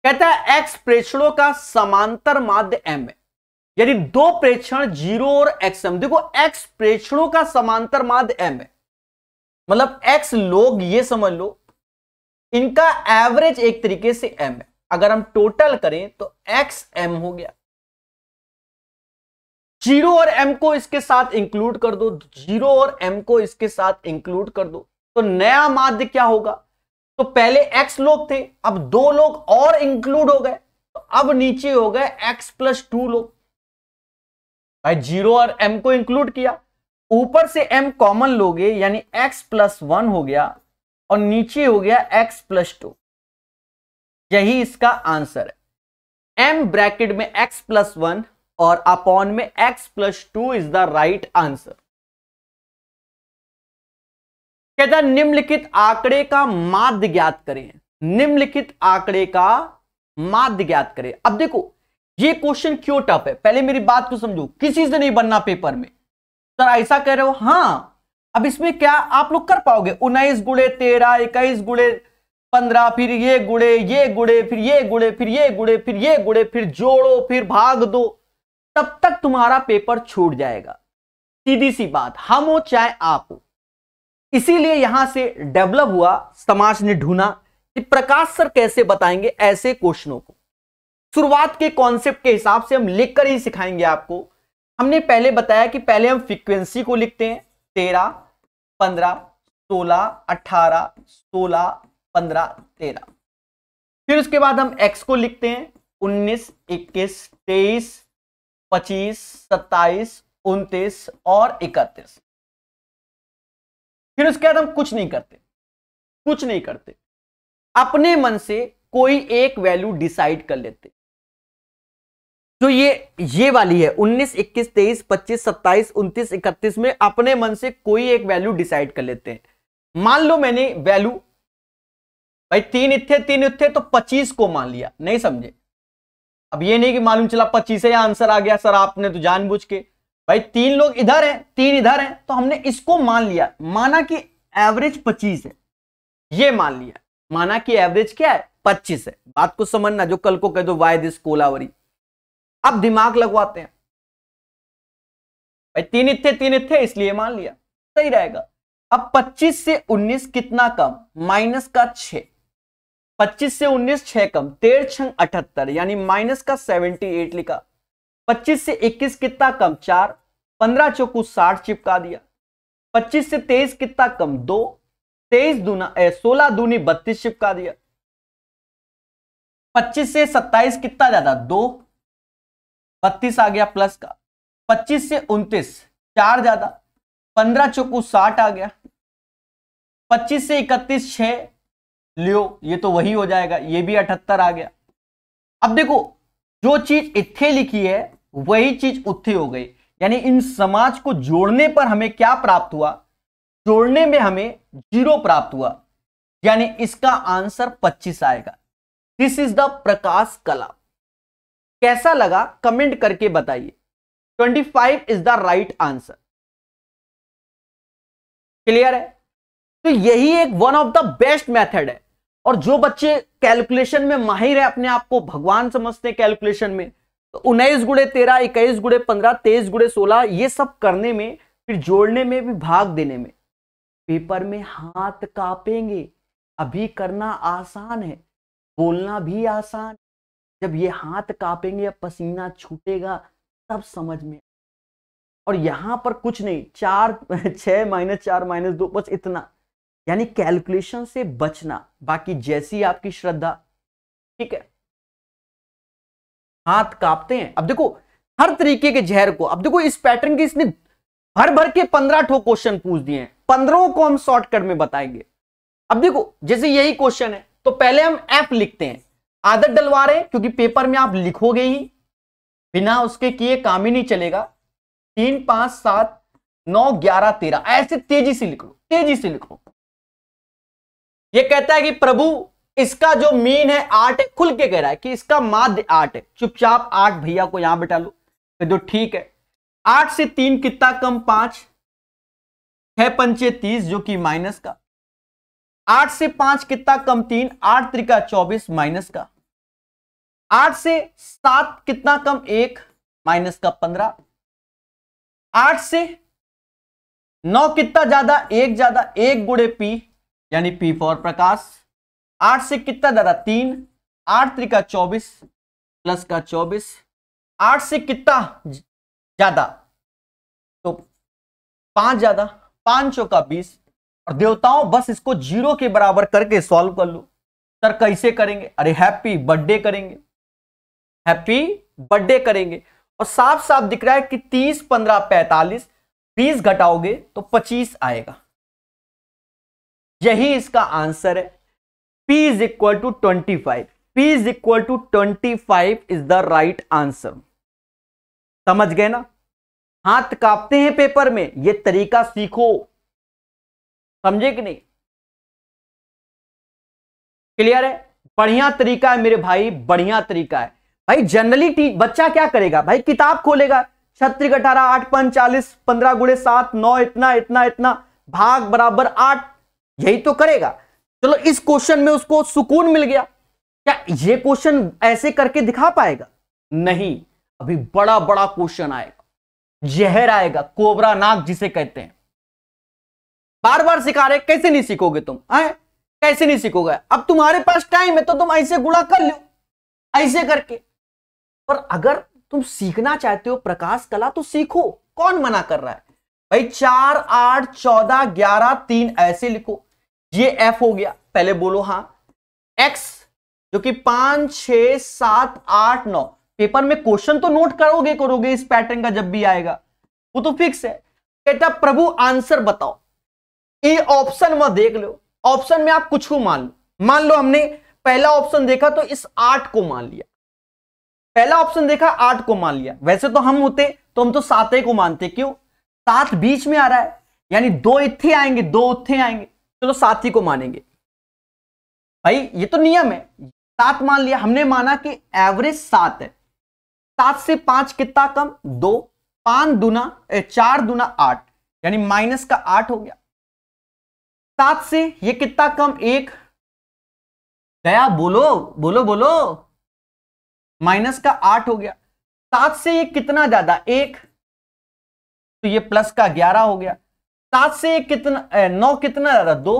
कहता है एक्स प्रेषणों का समांतर माध्य एम है यदि दो प्रेक्षण जीरो और एक्स एम देखो एक्स प्रेक्षणों का समांतर माध्य एम है मतलब एक्स लोग ये समझ लो इनका एवरेज एक तरीके से एम है अगर हम टोटल करें तो एक्स एम हो गया जीरो और एम को इसके साथ इंक्लूड कर दो जीरो और एम को इसके साथ इंक्लूड कर दो तो नया माध्य क्या होगा तो पहले एक्स लोग थे अब दो लोग और इंक्लूड हो गए तो अब नीचे हो गए एक्स प्लस टू लोग भाई जीरो और एम को इंक्लूड किया ऊपर से एम कॉमन लोगे यानी एक्स प्लस वन हो गया और नीचे हो गया एक्स प्लस टू यही इसका आंसर है एम ब्रैकेट में एक्स प्लस वन और अपॉन में x plus two is the right answer कहता निम्नलिखित आंकड़े का माध्य ज्ञात करें निम्नलिखित आंकड़े का माध्य ज्ञात करें अब देखो ये क्वेश्चन क्यों टफ है पहले मेरी बात को समझो किसी से नहीं बनना पेपर में सर ऐसा कह रहे हो हाँ अब इसमें क्या आप लोग कर पाओगे उन्नीस गुड़े तेरह इक्कीस गुड़े पंद्रह फिर ये गुड़े ये गुड़े फिर ये गुड़े फिर ये गुड़े फिर ये गुड़े फिर जोड़ो फिर भाग दो तब तक तुम्हारा पेपर छूट जाएगा सीधी सी बात हम हो चाहे आप हो इसीलिए यहां से डेवलप हुआ समाज ने ढूंढा कि प्रकाश सर कैसे बताएंगे ऐसे क्वेश्चनों को शुरुआत के कॉन्सेप्ट के हिसाब से हम लिख कर ही सिखाएंगे आपको हमने पहले बताया कि पहले हम फ्रीक्वेंसी को लिखते हैं तेरह पंद्रह सोलह अट्ठारह सोलह पंद्रह तेरह फिर उसके बाद हम एक्स को लिखते हैं उन्नीस इक्कीस तेईस पच्चीस सत्ताईस उनतीस और इकतीस फिर उसके बाद हम कुछ नहीं करते कुछ नहीं करते अपने मन से कोई एक वैल्यू डिसाइड कर लेते तो ये ये वाली है 19, 21, 23, 25, 27, 29, 31 में अपने मन से कोई एक वैल्यू डिसाइड कर लेते हैं मान लो मैंने वैल्यू भाई तीन इथे तीन इथे तो 25 को मान लिया नहीं समझे अब ये नहीं कि मालूम चला 25 है या आंसर आ गया सर आपने तो जानबूझ के भाई तीन लोग इधर हैं तीन इधर हैं तो हमने इसको मान लिया माना कि एवरेज पच्चीस है ये मान लिया माना कि एवरेज क्या है पच्चीस है बात को समझना जो कल को कह दो वाई दिस कोलावरी अब दिमाग लगवाते हैं भाई तीन इत्थे तीन इत्थे इसलिए मान लिया सही रहेगा अब 25 से 19 कितना कम माइनस का 6 25 से 19 6 कम तेरह छंग अठहत्तर यानी माइनस का 78 लिखा 25 से 21 कितना कम चार पंद्रह चौकू साठ चिपका दिया 25 से 23 कितना कम दो तेईस दूना सोलह दूनी बत्तीस चिपका दिया 25 से 27 कितना ज्यादा दो बत्तीस आ गया प्लस का पच्चीस से उनतीस चार ज्यादा पंद्रह चौकू साठ आ गया पच्चीस से इकतीस छ लियो ये तो वही हो जाएगा ये भी अठहत्तर आ गया अब देखो जो चीज इथे लिखी है वही चीज उत्थे हो गई यानी इन समाज को जोड़ने पर हमें क्या प्राप्त हुआ जोड़ने में हमें जीरो प्राप्त हुआ यानी इसका आंसर 25 आएगा दिस इज द प्रकाश कला कैसा लगा कमेंट करके बताइए 25 is the right answer clear है तो यही एक one of the best method है और जो बच्चे कैलकुलेशन में माहिर है अपने आप को भगवान समझते हैं कैलकुलेशन में तो उन्नीस गुड़े तेरह इक्कीस गुड़े पंद्रह तेईस गुड़े सोलह ये सब करने में फिर जोड़ने में भी भाग देने में पेपर में हाथ कापेंगे अभी करना आसान है बोलना भी आसान जब ये हाथ कापेंगे या पसीना छूटेगा तब समझ में और यहां पर कुछ नहीं चार छह माइनस चार माइनस दो बस इतना यानी कैलकुलेशन से बचना बाकी जैसी आपकी श्रद्धा ठीक है हाथ कापते हैं अब देखो हर तरीके के जहर को अब देखो इस पैटर्न की इसने भर भर के पंद्रह ठो क्वेश्चन पूछ दिए हैं पंद्रहों को हम शॉर्टकट में बताएंगे अब देखो जैसे यही क्वेश्चन है तो पहले हम एफ लिखते हैं आदत डलवा रहे हैं क्योंकि पेपर में आप लिखोगे ही बिना उसके किए काम ही नहीं चलेगा तीन पांच सात नौ ग्यारह तेरह ऐसे तेजी से लिख लो तेजी से लिख लो ये कहता है कि प्रभु इसका जो मीन है आठ है खुल के कह रहा है कि इसका माध्य आठ है चुपचाप आठ भैया को यहां बैठा लो तो जो ठीक है आठ से तीन कितना कम पांच है पंचे तीस जो कि माइनस का आठ से पांच कितना कम तीन आठ त्रिका चौबीस माइनस का आठ से सात कितना कम एक माइनस का पंद्रह आठ से नौ कितना ज्यादा एक ज्यादा एक गुड़े पी यानी पी फॉर प्रकाश आठ से कितना ज्यादा तीन आठ त्रिका चौबीस प्लस का चौबीस आठ से कितना ज्यादा तो पांच ज्यादा पांच का बीस और देवताओं बस इसको जीरो के बराबर करके सॉल्व कर लो सर कैसे करेंगे अरे हैप्पी बर्थडे करेंगे हैप्पी बर्थडे करेंगे और साफ साफ दिख रहा है कि तीस पंद्रह पैतालीस बीस घटाओगे तो पच्चीस आएगा यही इसका आंसर है P is equal to twenty five P is equal to twenty five is the right answer समझ गए ना हाथ कांपते हैं पेपर में ये तरीका सीखो समझे कि नहीं क्लियर है बढ़िया तरीका है मेरे भाई बढ़िया तरीका है भाई जनरली बच्चा क्या करेगा भाई किताब खोलेगा छत्तीस अठारह आठ पंच चालीस पंद्रह गुड़े सात नौ इतना इतना इतना भाग बराबर आठ यही तो करेगा चलो इस क्वेश्चन में उसको सुकून मिल गया क्या ये क्वेश्चन ऐसे करके दिखा पाएगा नहीं अभी बड़ा बड़ा क्वेश्चन आएगा जहर आएगा कोबरा नाग जिसे कहते हैं बार बार सिखा रहे कैसे नहीं सीखोगे तुम है कैसे नहीं सीखोगे अब तुम्हारे पास टाइम है तो तुम ऐसे गुड़ा कर लो ऐसे करके पर अगर तुम सीखना चाहते हो प्रकाश कला तो सीखो कौन मना कर रहा है भाई चार आठ चौदह ग्यारह तीन ऐसे लिखो ये एफ हो गया पहले बोलो हाँ एक्स जो कि पांच छ सात आठ नौ पेपर में क्वेश्चन तो नोट करोगे करोगे इस पैटर्न का जब भी आएगा वो तो फिक्स है कहता प्रभु आंसर बताओ ये ऑप्शन में देख लो ऑप्शन में आप कुछ को मान लो मान लो हमने पहला ऑप्शन देखा तो इस आठ को मान लिया पहला ऑप्शन देखा आठ को मान लिया वैसे तो हम होते तो हम तो सात को मानते क्यों सात बीच में आ रहा है यानी दो इथे आएंगे दो उत्थे आएंगे चलो सात ही को मानेंगे भाई ये तो नियम है सात मान लिया हमने माना कि एवरेज सात है सात से पांच कितना कम दो पांच दुना चार दुना आठ यानी माइनस का आठ हो गया सात से ये कितना कम एक गया बोलो बोलो बोलो माइनस का आठ हो गया सात से ये कितना ज्यादा एक तो ये प्लस का ग्यारह हो गया सात से कितना ए, नौ कितना ज्यादा दो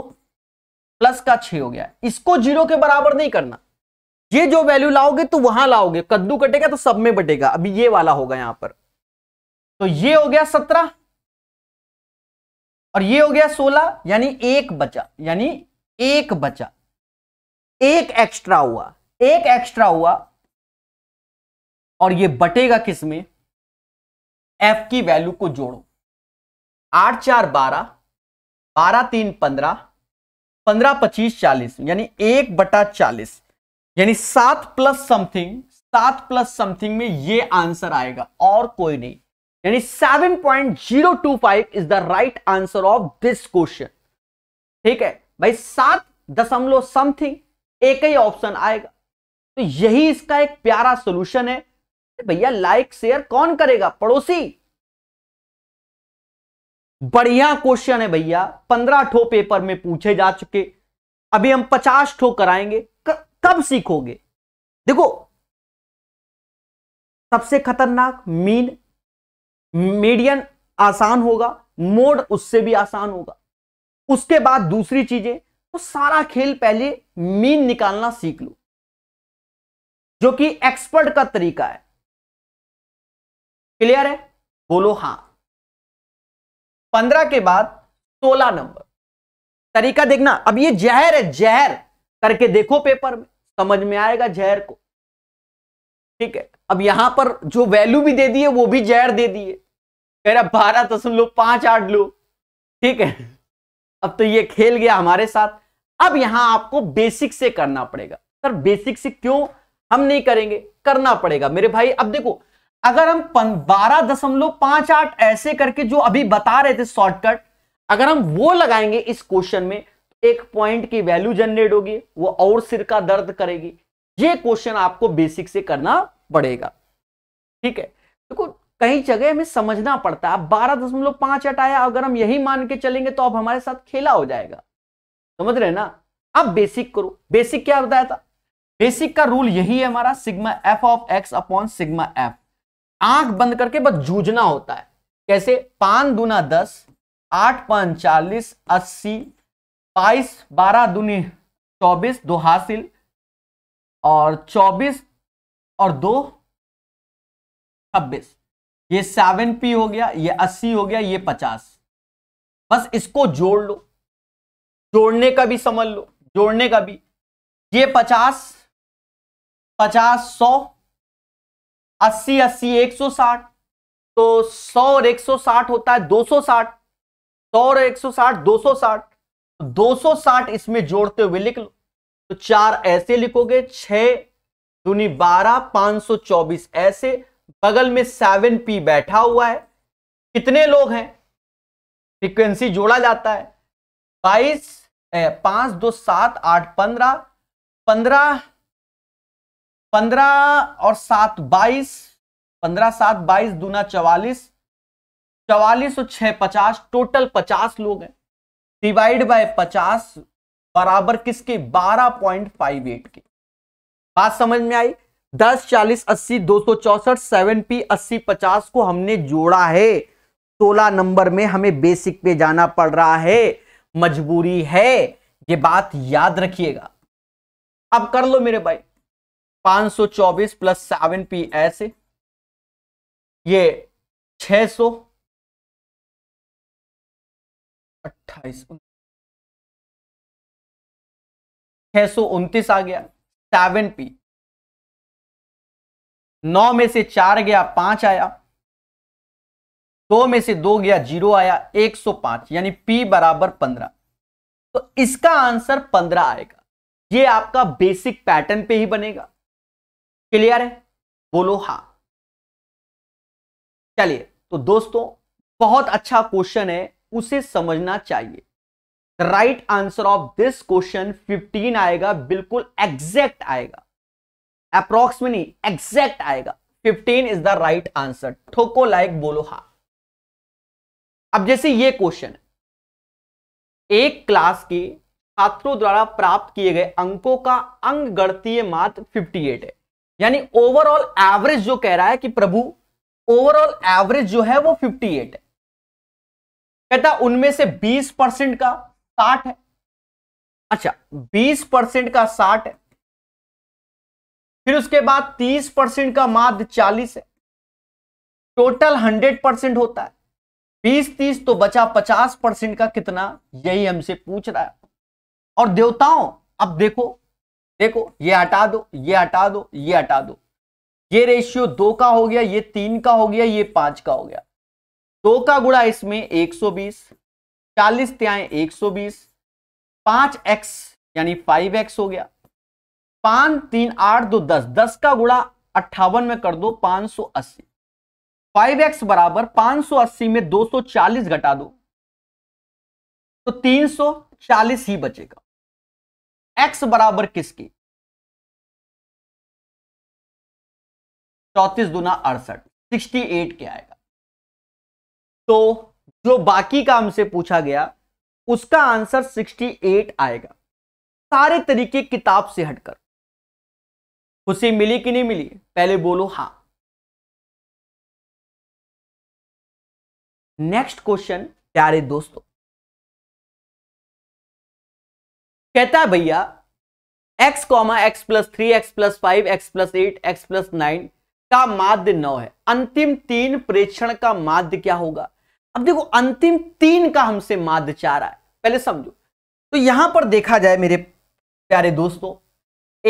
प्लस का छ हो गया इसको जीरो के बराबर नहीं करना ये जो वैल्यू लाओगे तो वहां लाओगे कद्दू कटेगा तो सब में बटेगा अभी ये वाला होगा यहां पर तो ये हो गया सत्रह और ये हो गया सोलह यानी एक बचा यानी एक बचा एक एक्स्ट्रा हुआ एक एक्स्ट्रा हुआ और ये बटेगा किस में एफ की वैल्यू को जोड़ो आठ चार बारह बारह तीन पंद्रह पंद्रह पच्चीस चालीस यानी एक बटा चालीस यानी सात प्लस समथिंग सात प्लस समथिंग में ये आंसर आएगा और कोई नहीं यानी five is the right answer of this question ठीक है भाई सात दशमलव समथिंग एक ही ऑप्शन आएगा तो यही इसका एक प्यारा सोल्यूशन है भैया लाइक शेयर कौन करेगा पड़ोसी बढ़िया क्वेश्चन है भैया पंद्रह ठो पेपर में पूछे जा चुके अभी हम पचास ठो कराएंगे कब सीखोगे देखो सबसे खतरनाक मीन मीडियन आसान होगा मोड उससे भी आसान होगा उसके बाद दूसरी चीजें तो सारा खेल पहले मीन निकालना सीख लो जो कि एक्सपर्ट का तरीका है क्लियर है बोलो हाँ पंद्रह के बाद सोलह नंबर तरीका देखना अब ये जहर है जहर करके देखो पेपर में समझ में आएगा जहर को ठीक है अब यहां पर जो वैल्यू भी दे दिए वो भी जहर दे दिए कह रहा बारह तो सुन लो पांच आठ लो ठीक है अब तो ये खेल गया हमारे साथ अब यहां आपको बेसिक से करना पड़ेगा सर बेसिक से क्यों हम नहीं करेंगे करना पड़ेगा मेरे भाई अब देखो अगर हम बारह दशमलव पांच आठ ऐसे करके जो अभी बता रहे थे शॉर्टकट अगर हम वो लगाएंगे इस क्वेश्चन में तो एक पॉइंट की वैल्यू जनरेट होगी वो और सिर का दर्द करेगी ये क्वेश्चन आपको बेसिक से करना पड़ेगा ठीक है देखो तो कई जगह हमें समझना पड़ता है बारह दशमलव पांच हटाया अगर हम यही मान के चलेंगे तो अब हमारे साथ खेला हो जाएगा समझ रहे ना अब बेसिक करो बेसिक क्या बताया था बेसिक का रूल यही है हमारा sigma f of x upon sigma f आंख बंद करके बस जूझना होता है कैसे पान दूना दस आठ पान चालीस अस्सी बाईस बारह दूनी चौबीस दो हासिल और चौबीस और दो छब्बीस ये सेवन पी हो गया ये अस्सी हो गया ये पचास बस इसको जोड़ लो जोड़ने का भी समझ लो जोड़ने का भी ये पचास पचास सौ अस्सी अस्सी एक सौ साठ तो सौ और एक सौ साठ होता है दो सौ साठ सौ और एक सौ साठ दो सौ साठ तो दो सौ साठ इसमें जोड़ते हुए लिख लो तो चार ऐसे लिखोगे छह दूनी बारह पांच सौ चौबीस ऐसे बगल में सेवन पी बैठा हुआ है कितने लोग हैं फ्रीक्वेंसी जोड़ा जाता है बाईस पांच दो सात आठ पंद्रह पंद्रह पंद्रह और सात बाईस पंद्रह सात बाईस दूना चवालीस चवालीस और छह पचास टोटल पचास लोग हैं डिवाइड बाय पचास बराबर किसके बारह पॉइंट फाइव एट के बात समझ में आई दस चालीस अस्सी दो सौ चौसठ सेवन पी अस्सी पचास को हमने जोड़ा है सोलह नंबर में हमें बेसिक पे जाना पड़ रहा है मजबूरी है ये बात याद रखिएगा अब कर लो मेरे भाई 524 प्लस सेवन पी ऐसे ये छह सौ अट्ठाईस छह सौ उनतीस आ गया सेवन पी नौ में से चार गया पांच आया दो में से दो गया जीरो आया एक सौ पांच यानी पी बराबर पंद्रह तो इसका आंसर पंद्रह आएगा ये आपका बेसिक पैटर्न पे ही बनेगा क्लियर है बोलो हा चलिए तो दोस्तों बहुत अच्छा क्वेश्चन है उसे समझना चाहिए right answer of this question 15 आएगा बिल्कुल एग्जैक्ट आएगा अप्रोक्सिमेटली एग्जैक्ट आएगा 15 इज द राइट आंसर ठोको लाइक बोलो हा अब जैसे ये क्वेश्चन है एक क्लास के छात्रों द्वारा प्राप्त किए गए अंकों का अंक गणतीय मात्र 58 है यानी ओवरऑल एवरेज जो कह रहा है कि प्रभु ओवरऑल एवरेज जो है वो 58 है कहता उनमें से 20 परसेंट का 60 है अच्छा 20 परसेंट का 60 है फिर उसके बाद 30 परसेंट का माध्य 40 है टोटल 100 परसेंट होता है 20 30 तो बचा 50 परसेंट का कितना यही हमसे पूछ रहा है और देवताओं अब देखो देखो ये हटा दो ये हटा दो ये हटा दो ये रेशियो दो का हो गया ये तीन का हो गया ये पांच का हो गया दो का गुणा इसमें 120 सौ बीस पांच एक्स यानी फाइव एक्स हो गया पांच तीन आठ दो दस दस का गुणा अट्ठावन में कर दो 580 एक्स बराबर अस्सी में 240 घटा दो तो 340 ही बचेगा एक्स बराबर किसकी चौतीस दुना अड़सठ सिक्सटी एट के आएगा तो जो बाकी का हमसे पूछा गया उसका आंसर सिक्सटी एट आएगा सारे तरीके किताब से हटकर खुशी मिली कि नहीं मिली पहले बोलो हां नेक्स्ट क्वेश्चन प्यारे दोस्तों कहता है भैया x comma x plus three x plus five x plus eight x plus nine का माध्य नौ है अंतिम तीन प्रेक्षण का माध्य क्या होगा अब देखो अंतिम तीन का हमसे माध्य चार है पहले समझो तो यहां पर देखा जाए मेरे प्यारे दोस्तों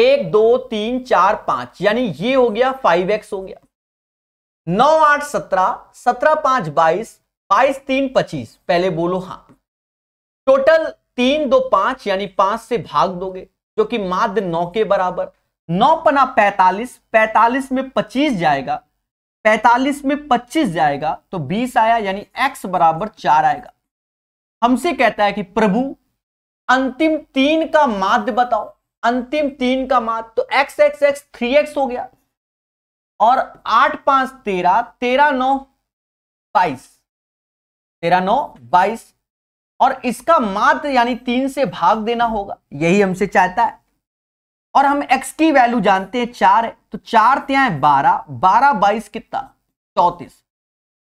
एक दो तीन चार पांच यानी ये हो गया फाइव एक्स हो गया नौ आठ सत्रह सत्रह पांच बाईस बाईस तीन पच्चीस पहले बोलो हां टोटल तीन दो पांच यानी पांच से भाग दोगे जो कि माध्य नौ के बराबर नौ पना पैतालीस पैतालीस में पच्चीस जाएगा पैतालीस में पच्चीस जाएगा तो बीस आया यानी एक्स बराबर चार आएगा हमसे कहता है कि प्रभु अंतिम तीन का माध्य बताओ अंतिम तीन का माध्य तो x x x three x हो गया और आठ पांच तेरह तेरह नौ बाईस तेरह नौ बाईस और इसका मात्र यानी तीन से भाग देना होगा यही हमसे चाहता है और हम x की वैल्यू जानते हैं चार है तो चार त्यां बारह बारह बाईस कितना चौतीस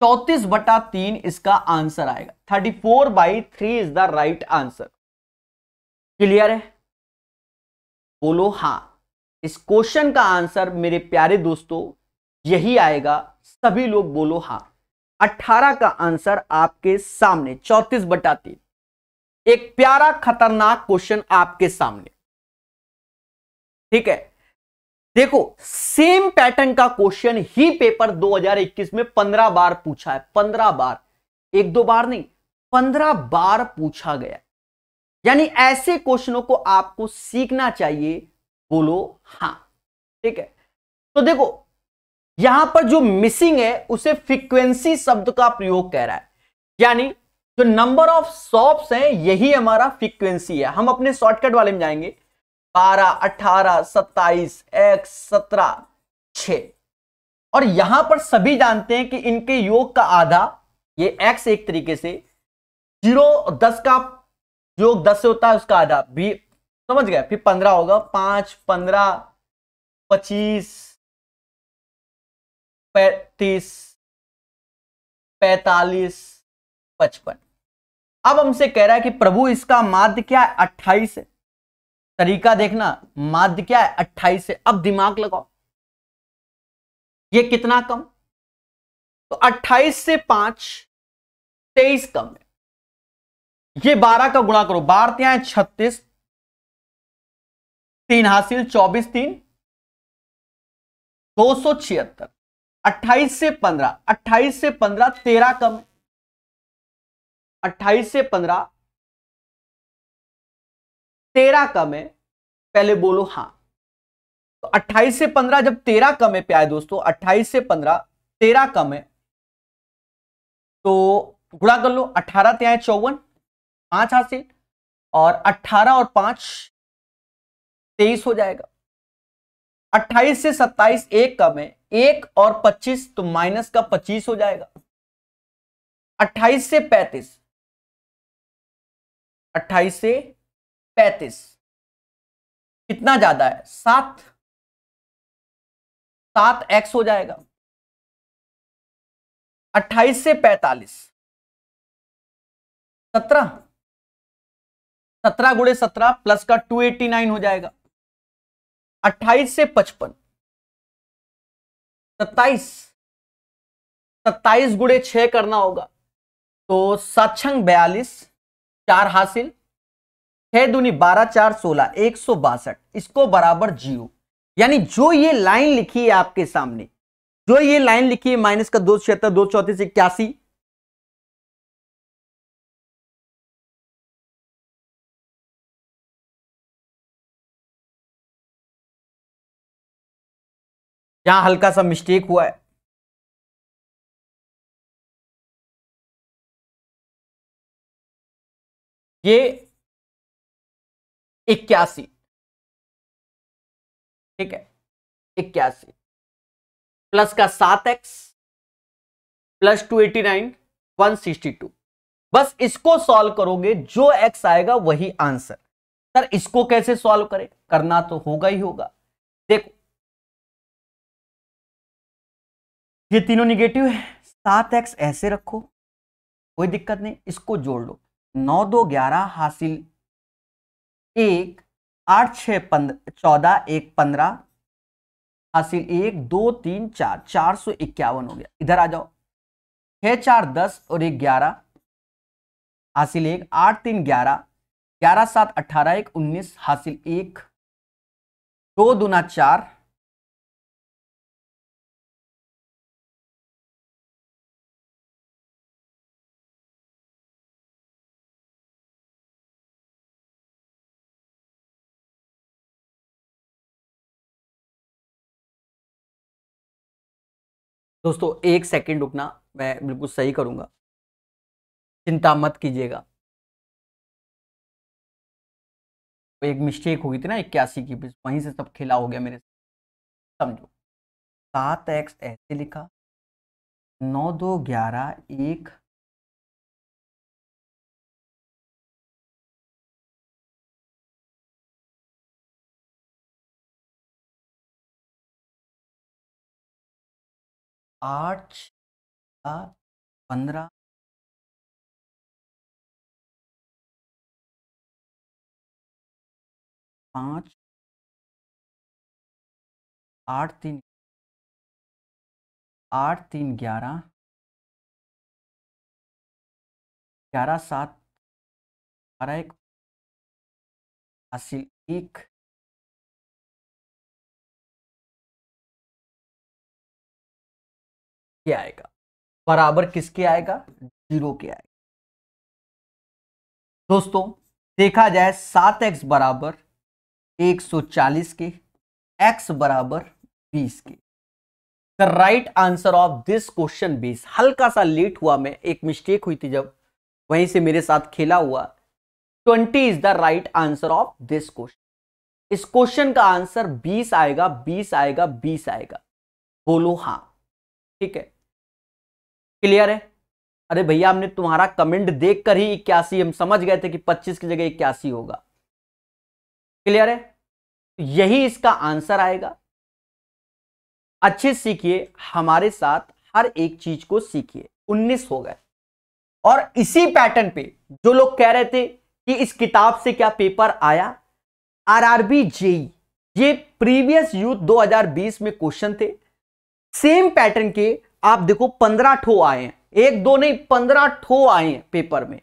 चौतीस बटा तीन इसका आंसर आएगा thirty four by three is the right answer clear है बोलो हां इस क्वेश्चन का आंसर मेरे प्यारे दोस्तों यही आएगा सभी लोग बोलो हाँ 18 का आंसर आपके सामने चौतीस बटा तीन एक प्यारा खतरनाक क्वेश्चन आपके सामने ठीक है देखो सेम पैटर्न का क्वेश्चन ही पेपर 2021 में 15 बार पूछा है 15 बार एक दो बार नहीं 15 बार पूछा गया यानी ऐसे क्वेश्चनों को आपको सीखना चाहिए बोलो हां ठीक है तो देखो यहां पर जो मिसिंग है उसे फ्रीक्वेंसी शब्द का प्रयोग कह रहा है यानी जो नंबर ऑफ शॉप्स हैं यही हमारा फ्रीक्वेंसी है हम अपने शॉर्टकट वाले में जाएंगे बारह अठारह सत्ताईस एक्स सत्रह छ और यहां पर सभी जानते हैं कि इनके योग का आधा ये एक्स एक तरीके से जीरो दस का योग दस से होता है उसका आधा भी समझ गए फिर पंद्रह होगा पांच पंद्रह पच्चीस पैतीस पैतालीस पचपन अब हमसे कह रहा है कि प्रभु इसका माध्य क्या है अट्ठाईस है तरीका देखना माध्य क्या है अट्ठाईस है अब दिमाग लगाओ ये कितना कम तो अट्ठाईस से पांच तेईस कम है ये बारह का गुणा करो बारह है छत्तीस तीन हासिल चौबीस तीन दो सौ छिहत्तर अट्ठाईस से पंद्रह अट्ठाईस से पंद्रह तेरह कम है अट्ठाईस से पंद्रह तेरह कम है पहले बोलो हाँ तो 28 से पंद्रह जब तेरह कम है प्यारे दोस्तों अट्ठाईस से पंद्रह तेरह कम है तो गुणा कर लो अठारह त्याए चौवन पांच हासिल और अट्ठारह और पांच तेईस हो जाएगा अट्ठाईस से 27 एक कम है एक और पच्चीस तो माइनस का पच्चीस हो जाएगा अट्ठाईस से 35 28 से 35 कितना ज्यादा है सात सात एक्स हो जाएगा अट्ठाईस से पैतालीस सत्रह सत्रह गुड़े सत्रह प्लस का टू नाइन हो जाएगा अट्ठाईस से पचपन सत्ताईस सत्ताईस गुड़े छह करना होगा तो सात छंग बयालीस चार हासिल छह दूनी बारह चार सोलह एक सौ बासठ इसको बराबर जीरो यानी जो ये लाइन लिखी है आपके सामने जो ये लाइन लिखी है माइनस का दो छिहत्तर दो चौतीस इक्यासी यहाँ हल्का सा मिस्टेक हुआ है ये इक्यासी ठीक है इक्यासी प्लस का सात x plus two eighty nine one sixty two बस इसको सॉल्व करोगे जो एक्स आएगा वही आंसर सर इसको कैसे सॉल्व करें करना तो होगा ही होगा देखो ये तीनों निगेटिव है सात एक्स ऐसे रखो कोई दिक्कत नहीं इसको जोड़ लो नौ दो ग्यारह हासिल एक आठ छ पंद्रह चौदह एक पंद्रह हासिल एक दो तीन चार चार सौ इक्यावन हो गया इधर आ जाओ छः चार दस और एक ग्यारह हासिल एक आठ तीन ग्यारह ग्यारह सात अट्ठारह एक उन्नीस हासिल एक दो दूना चार दोस्तों एक सेकंड रुकना मैं बिल्कुल सही करूंगा चिंता मत कीजिएगा एक मिस्टेक हुई थी ना इक्यासी की बीच वहीं से सब खिला हो गया मेरे समझो सात एक्स ऐसे लिखा नौ दो ग्यारह एक आठ पंद्रह पाँच आठ तीन आठ तीन ग्यारह ग्यारह सात बारह एक अस्सी एक के आएगा बराबर किसके आएगा जीरो के आएगा दोस्तों देखा जाए सात एक्स बराबर एक सौ चालीस के एक्स बराबर बीस के the right answer of this question बीस हल्का सा लेट हुआ मैं एक मिस्टेक हुई थी जब वहीं से मेरे साथ खेला हुआ twenty is the right answer of this question इस क्वेश्चन का आंसर बीस आएगा बीस आएगा बीस आएगा बोलो हाँ ठीक है क्लियर है अरे भैया हमने तुम्हारा कमेंट देखकर ही इक्यासी हम समझ गए थे कि पच्चीस की जगह इक्यासी होगा क्लियर है तो यही इसका आंसर आएगा अच्छे सीखिए हमारे साथ हर एक चीज को सीखिए उन्नीस हो गए और इसी पैटर्न पे जो लोग कह रहे थे कि इस किताब से क्या पेपर आया आरआरबी जेई e. ये प्रीवियस यूथ 2020 में क्वेश्चन थे सेम पैटर्न के आप देखो पंद्रह ठो आए हैं एक दो नहीं पंद्रह ठो आए हैं पेपर में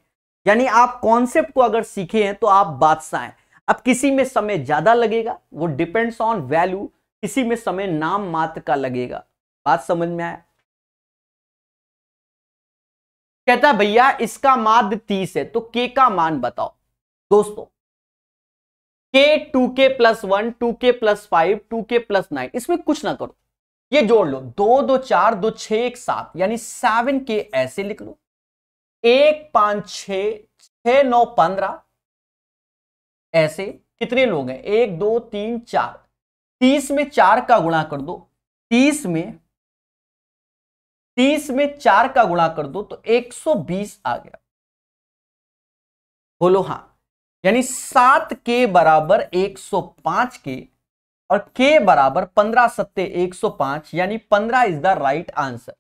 यानी आप कॉन्सेप्ट को अगर सीखे हैं तो आप बादशाह हैं अब किसी में समय ज्यादा लगेगा वो डिपेंड्स ऑन वैल्यू किसी में समय नाम मात्र का लगेगा बात समझ में आया कहता भैया इसका माध्य तीस है तो के का मान बताओ दोस्तों के two k plus one two k plus five two k plus nine इसमें कुछ ना करो ये जोड़ लो दो दो चार दो छ एक सात यानी सेवन के ऐसे लिख लो एक पांच छ नौ पंद्रह ऐसे कितने लोग हैं एक दो तीन चार तीस में चार का गुणा कर दो तीस में तीस में चार का गुणा कर दो तो एक सौ बीस आ गया बोलो हां यानी सात के बराबर एक सौ पांच के और के बराबर पंद्रह सत्य एक सौ पांच यानी पंद्रह इज द राइट आंसर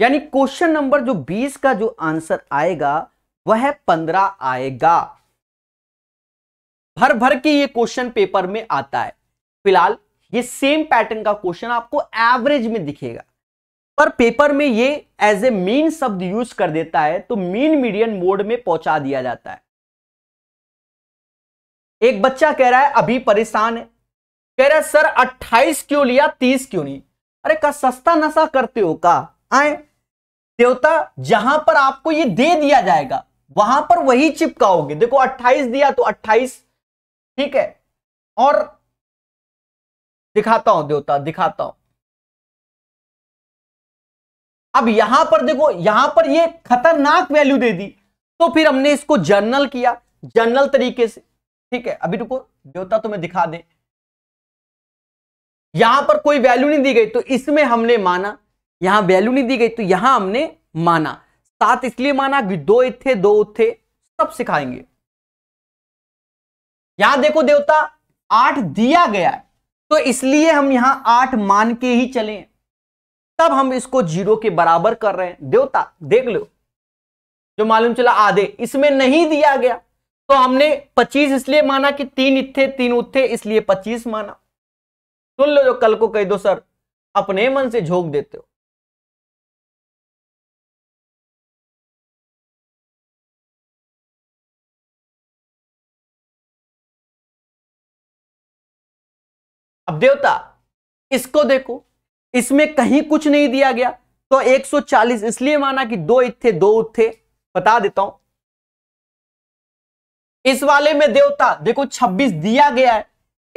यानी क्वेश्चन नंबर जो बीस का जो आंसर आएगा वह पंद्रह आएगा भर भर के ये क्वेश्चन पेपर में आता है फिलहाल ये सेम पैटर्न का क्वेश्चन आपको एवरेज में दिखेगा पर पेपर में ये एज ए मीन शब्द यूज कर देता है तो मीन मीडियन मोड में पहुंचा दिया जाता है एक बच्चा कह रहा है अभी परेशान है कह रहे सर 28 क्यों लिया 30 क्यों नहीं अरे का सस्ता नशा करते हो का आए देवता जहां पर आपको ये दे दिया जाएगा वहां पर वही चिपकाओगे देखो 28 दिया तो 28 ठीक है और दिखाता हूं देवता दिखाता हूं अब यहां पर देखो यहां पर ये खतरनाक वैल्यू दे दी तो फिर हमने इसको जर्नल किया जर्नल तरीके से ठीक है अभी रुको देवता तुम्हें दिखा दे यहां पर कोई वैल्यू नहीं दी गई तो इसमें हमने माना यहां वैल्यू नहीं दी गई तो यहां हमने माना सात इसलिए माना कि दो इथे दो उथे सब सिखाएंगे यहां देखो देवता आठ दिया गया है तो इसलिए हम यहां आठ मान के ही चले तब हम इसको जीरो के बराबर कर रहे हैं देवता देख लो जो मालूम चला आधे इसमें नहीं दिया गया तो हमने 25 इसलिए माना कि तीन इथे तीन उथे इसलिए 25 माना सुन लो जो कल को कह दो सर अपने मन से झोंक देते हो अब देवता इसको देखो इसमें कहीं कुछ नहीं दिया गया तो 140 इसलिए माना कि दो इत्थे दो उत्थे बता देता हूं इस वाले में देवता देखो 26 दिया गया है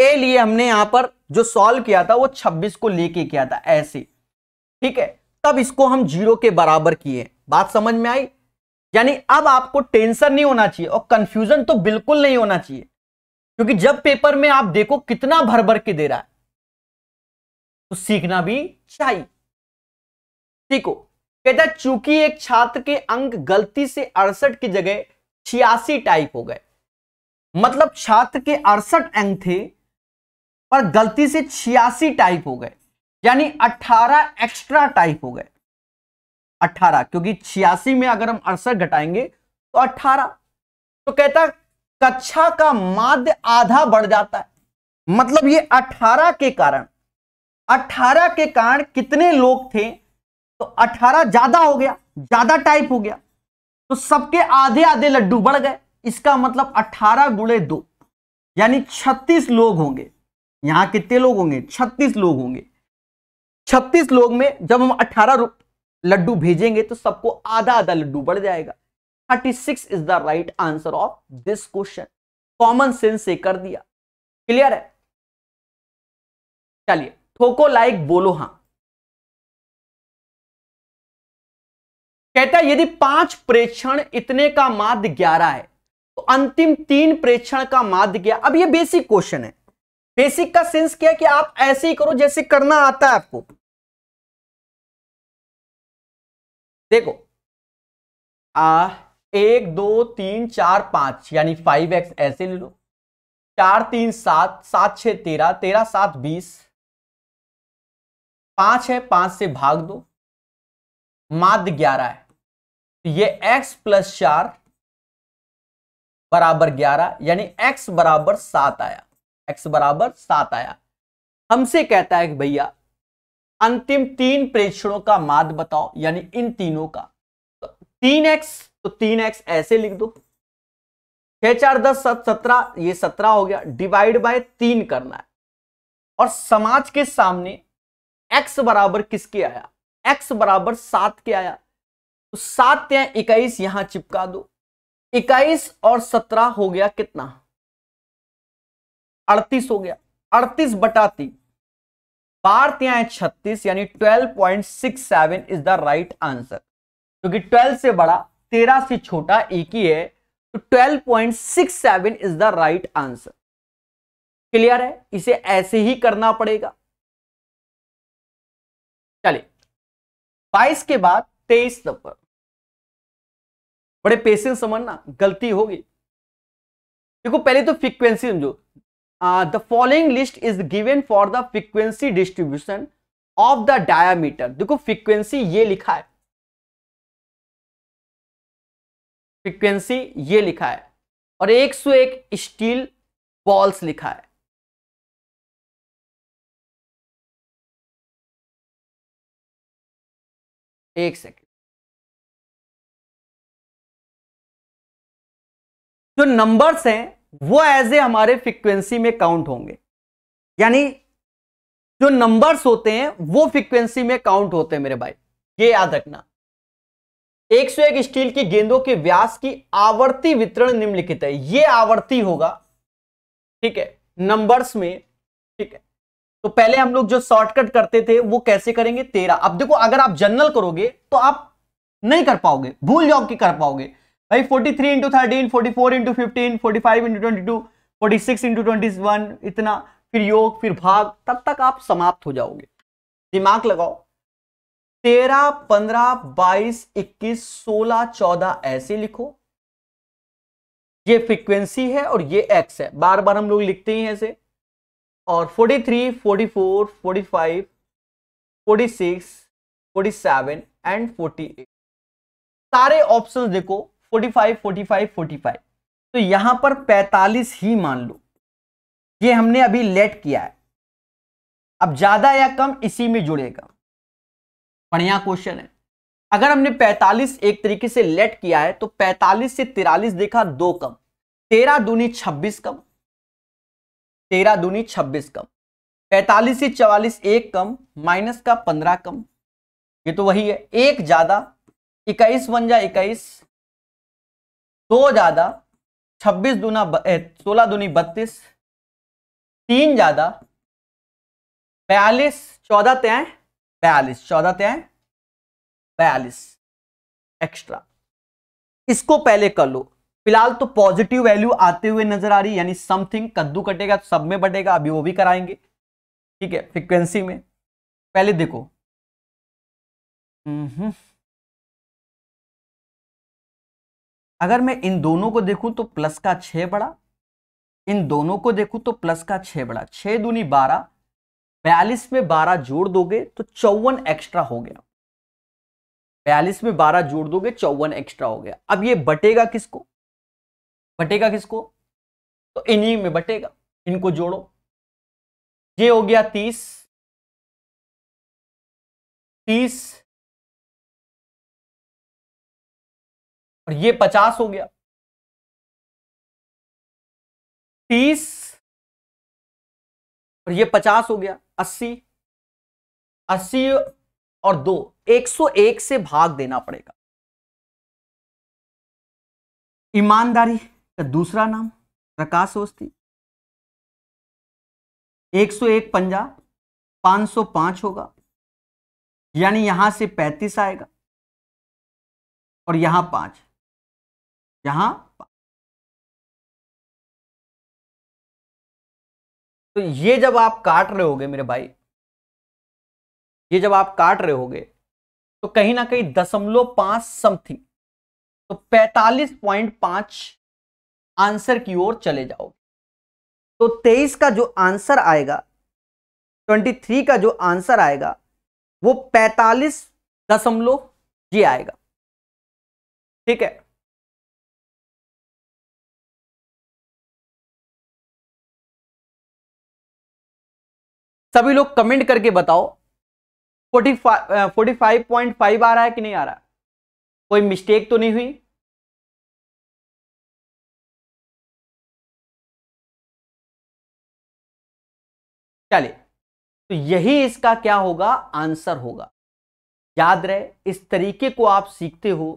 ए लिए हमने यहां पर जो सॉल्व किया था वो 26 को लेके किया था ऐसे ठीक है तब इसको हम जीरो के बराबर किए बात समझ में आई यानी अब आपको टेंशन नहीं होना चाहिए और कंफ्यूजन तो बिल्कुल नहीं होना चाहिए क्योंकि जब पेपर में आप देखो कितना भर भर के दे रहा है तो सीखना भी चाहिए हो कहता चूंकि एक छात्र के अंक गलती से अड़सठ की जगह छियासी टाइप हो गए मतलब छात्र के अड़सठ अंक थे पर गलती से छियासी टाइप हो गए यानी अठारह एक्स्ट्रा टाइप हो गए अठारह क्योंकि छियासी में अगर हम अड़सठ घटाएंगे तो अठारह तो कहता कक्षा का माध्य आधा बढ़ जाता है मतलब ये 18 के कारण 18 के कारण कितने लोग थे तो 18 ज्यादा हो गया ज्यादा टाइप हो गया तो सबके आधे आधे लड्डू बढ़ गए इसका मतलब 18 गुड़े दो यानी 36 लोग होंगे यहाँ कितने लोग होंगे छत्तीस लोग होंगे छत्तीस लोग में जब हम अट्ठारह लड्डू भेजेंगे तो सबको आधा आधा लड्डू बढ़ जाएगा thirty six is the right answer of this question common sense से कर दिया क्लियर है चलिए ठोको लाइक बोलो हां कहता है यदि पांच प्रेक्षण इतने का माध्य ग्यारह है तो अंतिम तीन प्रेक्षण का माध्य क्या अब ये बेसिक क्वेश्चन है बेसिक का सेंस क्या कि आप ऐसे ही करो जैसे करना आता है आपको देखो आ एक दो तीन चार पांच यानी फाइव एक्स ऐसे ले लो चार तीन सात सात छह तेरह तेरह सात बीस पांच है पांच से भाग दो माध्य ग्यारह है तो ये एक्स प्लस चार बराबर ग्यारह यानी एक्स बराबर सात आया एक्स बराबर सात आया हमसे कहता है कि भैया अंतिम तीन प्रेक्षणों का माद बताओ यानी इन तीनों का तो तीन एक्स तो तीन एक्स ऐसे लिख दो छह चार दस सत सत्रह ये सत्रह हो गया डिवाइड बाय तीन करना है और समाज के सामने एक्स बराबर किसके आया एक्स बराबर सात के आया तो सात या इक्कीस यहां चिपका दो इक्कीस और सत्रह हो गया कितना अड़तीस हो गया अड़तीस बटा तीन बार है छत्तीस यानी twelve point six seven is the right answer क्योंकि ट्वेल्व से बड़ा तेरह से छोटा एक ही है तो twelve point six seven is the right answer clear है इसे ऐसे ही करना पड़ेगा चलिए बाईस के बाद तेईस नंबर बड़े पेशेंस समझना गलती होगी देखो पहले तो फ्रीक्वेंसी समझो the following list is given for the frequency distribution of the diameter देखो फ्रिक्वेंसी ये लिखा है फ्रिक्वेंसी ये लिखा है और एक एक स्टील बॉल्स लिखा है एक सेकेंड जो नंबर्स हैं वो एज ए हमारे फ्रिक्वेंसी में काउंट होंगे यानी जो नंबर्स होते हैं वो फ्रिक्वेंसी में काउंट होते हैं मेरे भाई ये याद रखना 101 स्टील की गेंदों के व्यास की आवर्ती वितरण निम्नलिखित है ये आवर्ती होगा ठीक है नंबर्स में ठीक है तो पहले हम लोग जो शॉर्टकट करते थे वो कैसे करेंगे तेरह अब देखो अगर आप जनरल करोगे तो आप नहीं कर पाओगे भूल जाओ कि कर पाओगे भाई 43 three into thirteen forty four into fifteen forty five into twenty two forty six into twenty one इतना फिर योग फिर भाग तब तक आप समाप्त हो जाओगे दिमाग लगाओ तेरह पंद्रह बाईस इक्कीस सोलह चौदह ऐसे लिखो ये फ्रीक्वेंसी है और ये एक्स है बार बार हम लोग लिखते ही ऐसे और forty forty forty three four five forty six forty seven and forty eight सारे ऑप्शन देखो 45 45 तो यहां पर 45 ही मान लो ये हमने अभी लेट किया है अब ज्यादा या कम इसी में जुड़ेगा बढ़िया क्वेश्चन है अगर हमने 45 एक तरीके से लेट किया है तो 45 से 43 देखा दो कम 13 दूनी 26 कम 13 दूनी 26 कम 45 से 44 एक कम माइनस का 15 कम ये तो वही है एक ज्यादा इक्कीस वन जा इक्कीस दो तो ज्यादा छब्बीस दूना सोलह दूनी बत्तीस तीन ज्यादा बयालीस चौदह तय बयालीस चौदह तय बयालीस एक्स्ट्रा इसको पहले कर लो फिलहाल तो पॉजिटिव वैल्यू आते हुए नजर आ रही यानी समथिंग कद्दू कटेगा तो सब में बटेगा अभी वो भी कराएंगे ठीक है फ्रिक्वेंसी में पहले देखो हम्म, हम्म। अगर मैं इन दोनों को देखूं तो प्लस का छः बड़ा इन दोनों को देखूं तो प्लस का छः बड़ा छः दूनी बारह बयालीस में बारह जोड़ दोगे तो चौवन एक्स्ट्रा हो गया बयालीस में बारह जोड़ दोगे चौवन एक्स्ट्रा हो गया अब ये बटेगा किसको बटेगा किसको तो इन्हीं में बटेगा इनको जोड़ो ये हो गया तीस तीस और ये पचास हो गया तीस और ये पचास हो गया अस्सी अस्सी और दो एक सौ एक से भाग देना पड़ेगा ईमानदारी का दूसरा नाम प्रकाश होस्ती एक सौ एक पंजा पांच सौ पांच होगा यानी यहां से पैंतीस आएगा और यहां पांच यहां तो ये जब आप काट रहे होगे मेरे भाई ये जब आप काट रहे होगे तो कहीं ना कहीं दशमलव पांच समथिंग तो पैतालीस पॉइंट पांच आंसर की ओर चले जाओगे तो तेईस का जो आंसर आएगा ट्वेंटी थ्री का जो आंसर आएगा वो पैतालीस दशमलव ये आएगा ठीक है सभी लोग कमेंट करके बताओ forty forty five point five आ रहा है कि नहीं आ रहा कोई मिस्टेक तो नहीं हुई चलिए तो यही इसका क्या होगा आंसर होगा याद रहे इस तरीके को आप सीखते हो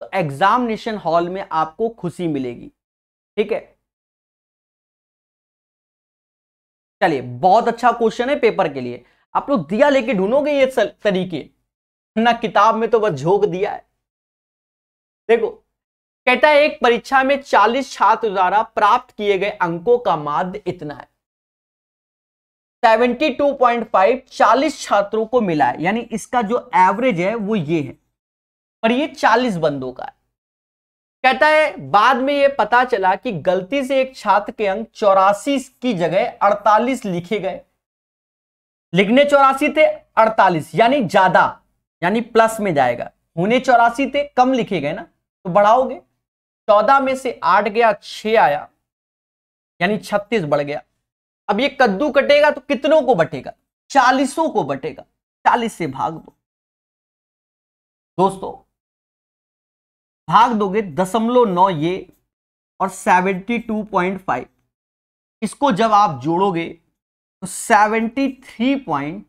तो एग्जामिनेशन हॉल में आपको खुशी मिलेगी ठीक है चलिए बहुत अच्छा क्वेश्चन है पेपर के लिए आप लोग दिया लेके ढूंढोगे ये तरीके ना किताब में तो बस झोंक दिया है देखो कहता है एक परीक्षा में 40 छात्र द्वारा प्राप्त किए गए अंकों का माध्य इतना है 72.5 40 छात्रों को मिला है यानी इसका जो एवरेज है वो ये है पर ये 40 बंदों का है कहता है बाद में यह पता चला कि गलती से एक छात्र के अंक चौरासी की जगह अड़तालीस लिखे गए लिखने चौरासी थे अड़तालीस यानी ज्यादा यानी प्लस में जाएगा होने चौरासी थे कम लिखे गए ना तो बढ़ाओगे चौदह में से आठ गया छ आया यानी छत्तीस बढ़ गया अब ये कद्दू कटेगा तो कितनों को बटेगा चालीसों को बटेगा चालीस से भाग दो दोस्तों भाग दोगे दशमलव नौ ये और सेवेंटी टू पॉइंट फाइव इसको जब आप जोड़ोगे तो सेवेंटी थ्री पॉइंट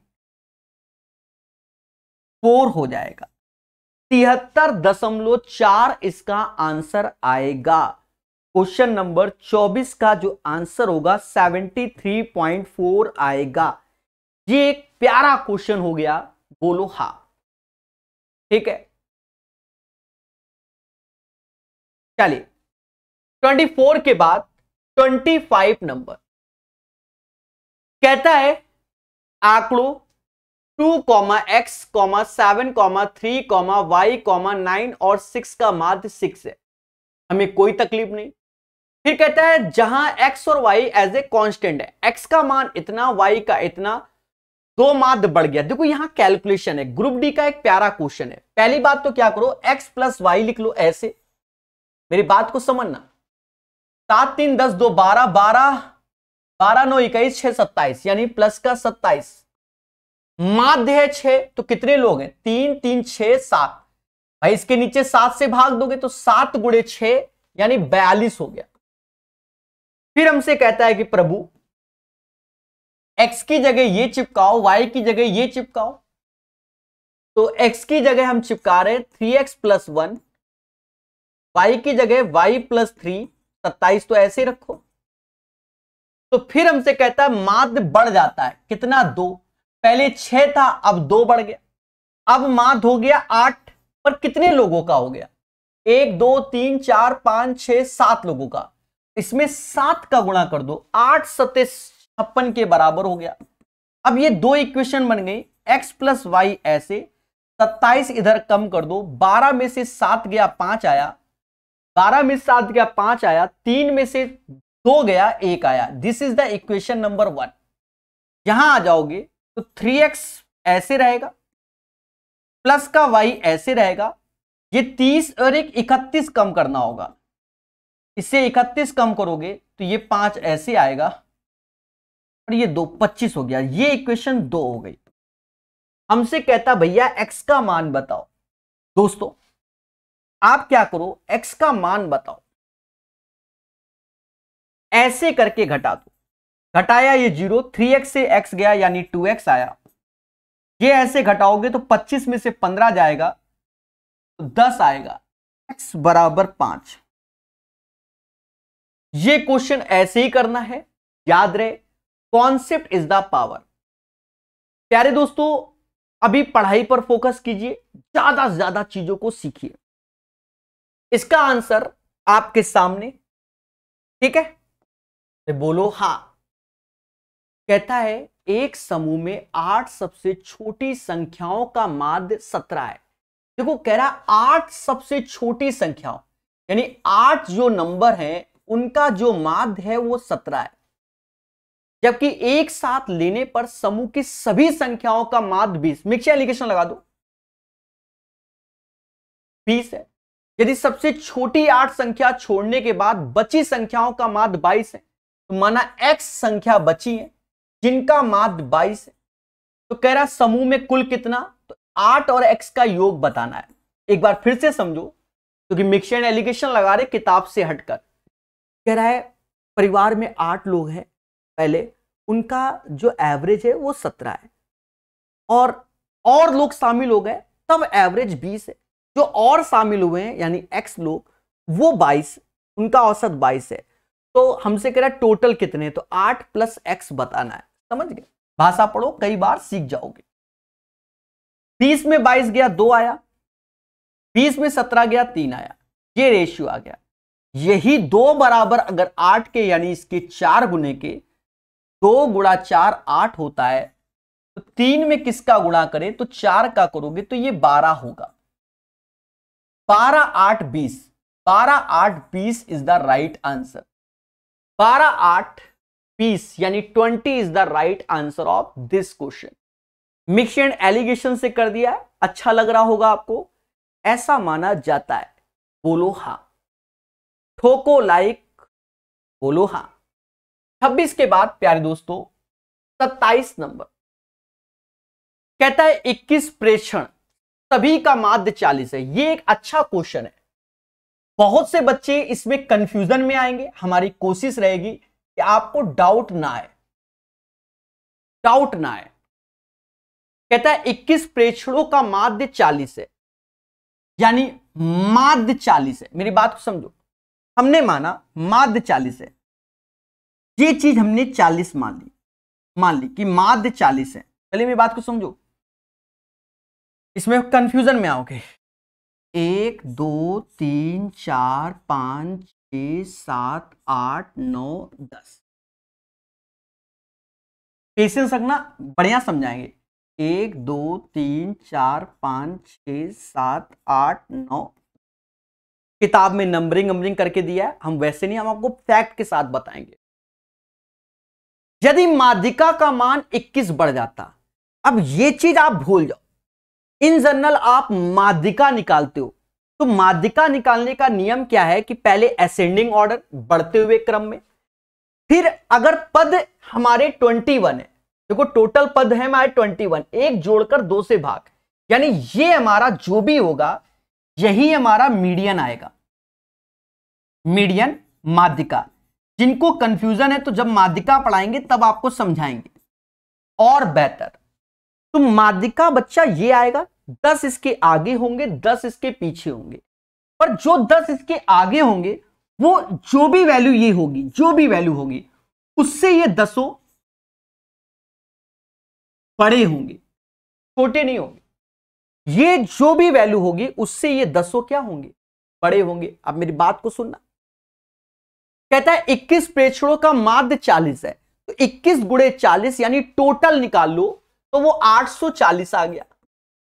फोर हो जाएगा तिहत्तर दशमलव चार इसका आंसर आएगा क्वेश्चन नंबर चौबीस का जो आंसर होगा सेवेंटी थ्री पॉइंट फोर आएगा ये एक प्यारा क्वेश्चन हो गया बोलो हा ठीक है चलिए 24 के बाद 25 नंबर कहता है आंकड़ों two comma x comma seven comma three comma y comma nine और सिक्स का माध्य सिक्स है हमें कोई तकलीफ नहीं फिर कहता है जहां एक्स और वाई एज ए कांस्टेंट है एक्स का मान इतना वाई का इतना दो माध्य बढ़ गया देखो यहां कैलकुलेशन है ग्रुप डी का एक प्यारा क्वेश्चन है पहली बात तो क्या करो एक्स प्लस वाई लिख लो ऐसे मेरी बात को समझना सात तीन दस दो बारह बारह बारह नौ इक्कीस छह सत्ताईस यानी प्लस का सत्ताईस माध्य है छ तो कितने लोग हैं तीन तीन छ सात भाई इसके नीचे सात से भाग दोगे तो सात गुड़े छ यानी बयालीस हो गया फिर हमसे कहता है कि प्रभु एक्स की जगह ये चिपकाओ वाई की जगह ये चिपकाओ तो एक्स की जगह हम चिपका रहे three x plus one y की जगह वाई प्लस थ्री सत्ताईस तो ऐसे ही रखो तो फिर हमसे कहता है माध्य बढ़ जाता है कितना दो पहले छह था अब दो बढ़ गया अब माध्य हो गया आठ पर कितने लोगों का हो गया एक दो तीन चार पांच छह सात लोगों का इसमें सात का गुणा कर दो आठ सत्य छप्पन के बराबर हो गया अब ये दो इक्वेशन बन गई एक्स प्लस वाई ऐसे सत्ताईस इधर कम कर दो बारह में से सात गया पांच आया बारह में सात गया पांच आया तीन में से दो गया एक आया this is the equation number one यहां आ जाओगे तो थ्री एक्स ऐसे रहेगा प्लस का वाई ऐसे रहेगा ये तीस और एक इकतीस कम करना होगा इससे इकतीस कम करोगे तो ये पांच ऐसे आएगा और ये दो पच्चीस हो गया ये इक्वेशन दो हो गई हमसे कहता भैया एक्स का मान बताओ दोस्तों आप क्या करो एक्स का मान बताओ ऐसे करके घटा दो घटाया ये जीरो थ्री एक्स से एक्स गया यानी टू एक्स आया ये ऐसे घटाओगे तो पच्चीस में से पंद्रह जाएगा तो दस आएगा एक्स बराबर पांच ये क्वेश्चन ऐसे ही करना है याद रहे कॉन्सेप्ट इज द पावर प्यारे दोस्तों अभी पढ़ाई पर फोकस कीजिए ज्यादा से ज्यादा चीजों को सीखिए इसका आंसर आपके सामने ठीक है तो बोलो हा कहता है एक समूह में आठ सबसे छोटी संख्याओं का माध्य सत्रह है देखो कह रहा आठ सबसे छोटी संख्याओं यानी आठ जो नंबर है उनका जो माध्य है वो सत्रह है जबकि एक साथ लेने पर समूह की सभी संख्याओं का माध्य बीस मिक्सर एलिगेशन लगा दो बीस है यदि सबसे छोटी आठ संख्या छोड़ने के बाद बची संख्याओं का माध्य बाईस है तो माना एक्स संख्या बची है जिनका माध्य बाईस है तो कह रहा समूह में कुल कितना तो आठ और एक्स का योग बताना है एक बार फिर से समझो क्योंकि तो मिक्सर एंड एलिगेशन लगा रहे किताब से हटकर कह रहा है परिवार में आठ लोग हैं पहले उनका जो एवरेज है वो सत्रह है और और लोग शामिल हो गए तब एवरेज बीस है जो और शामिल हुए हैं यानी एक्स लोग वो बाईस उनका औसत बाईस है तो हमसे कह रहा है टोटल कितने तो आठ प्लस एक्स बताना है समझ गए भाषा पढ़ो कई बार सीख जाओगे बीस में बाईस गया दो आया बीस में सत्रह गया तीन आया ये रेशियो आ गया यही दो बराबर अगर आठ के यानी इसके चार गुने के दो गुणा चार आठ होता है तो तीन में किसका गुणा करें तो चार का करोगे तो ये बारह होगा बारह आठ बीस बारह आठ बीस इज द राइट आंसर बारह आठ बीस यानी twenty is the right answer of this question mix and alligation से कर दिया है अच्छा लग रहा होगा आपको ऐसा माना जाता है बोलो हा ठोको लाइक बोलो हा छब्बीस के बाद प्यारे दोस्तों सत्ताईस नंबर कहता है इक्कीस प्रेषण सभी का माध्य चालीस है ये एक अच्छा क्वेश्चन है बहुत से बच्चे इसमें कंफ्यूजन में आएंगे हमारी कोशिश रहेगी कि आपको डाउट ना आए डाउट ना आए कहता है इक्कीस प्रेक्षणों का माध्य चालीस है यानी माध्य चालीस है मेरी बात को समझो हमने माना माध्य चालीस है ये चीज हमने चालीस मान ली मान ली कि माध्य चालीस है पहले मेरी बात को समझो इसमें कंफ्यूजन में आओगे एक दो तीन चार पाँच छ सात आठ नौ दस पेशेंस रखना बढ़िया समझाएंगे एक दो तीन चार पाँच छ सात आठ नौ किताब में नंबरिंग नंबरिंग करके दिया है हम वैसे नहीं हम आपको फैक्ट के साथ बताएंगे यदि माध्यिका का मान 21 बढ़ जाता अब ये चीज आप भूल जाओ इन जनरल आप माध्यिका निकालते हो तो माध्यिका निकालने का नियम क्या है कि पहले असेंडिंग ऑर्डर बढ़ते हुए क्रम में फिर अगर पद हमारे 21 है देखो टोटल पद है हमारे 21 एक जोड़कर दो से भाग यानी ये हमारा जो भी होगा यही हमारा मीडियन आएगा मीडियन माध्यिका जिनको कंफ्यूजन है तो जब माध्यिका पढ़ाएंगे तब आपको समझाएंगे और बेहतर तो माध्यिका बच्चा ये आएगा दस इसके आगे होंगे दस इसके पीछे होंगे पर जो दस इसके आगे होंगे वो जो भी वैल्यू ये होगी जो भी वैल्यू होगी उससे ये दसों बड़े होंगे छोटे नहीं होंगे ये जो भी वैल्यू होगी उससे ये दसों क्या होंगे बड़े होंगे अब मेरी बात को सुनना कहता है इक्कीस प्रेक्षणों का माध्य चालीस है तो इक्कीस गुड़े चालीस यानी टोटल निकाल लो तो वो आठ सौ चालीस आ गया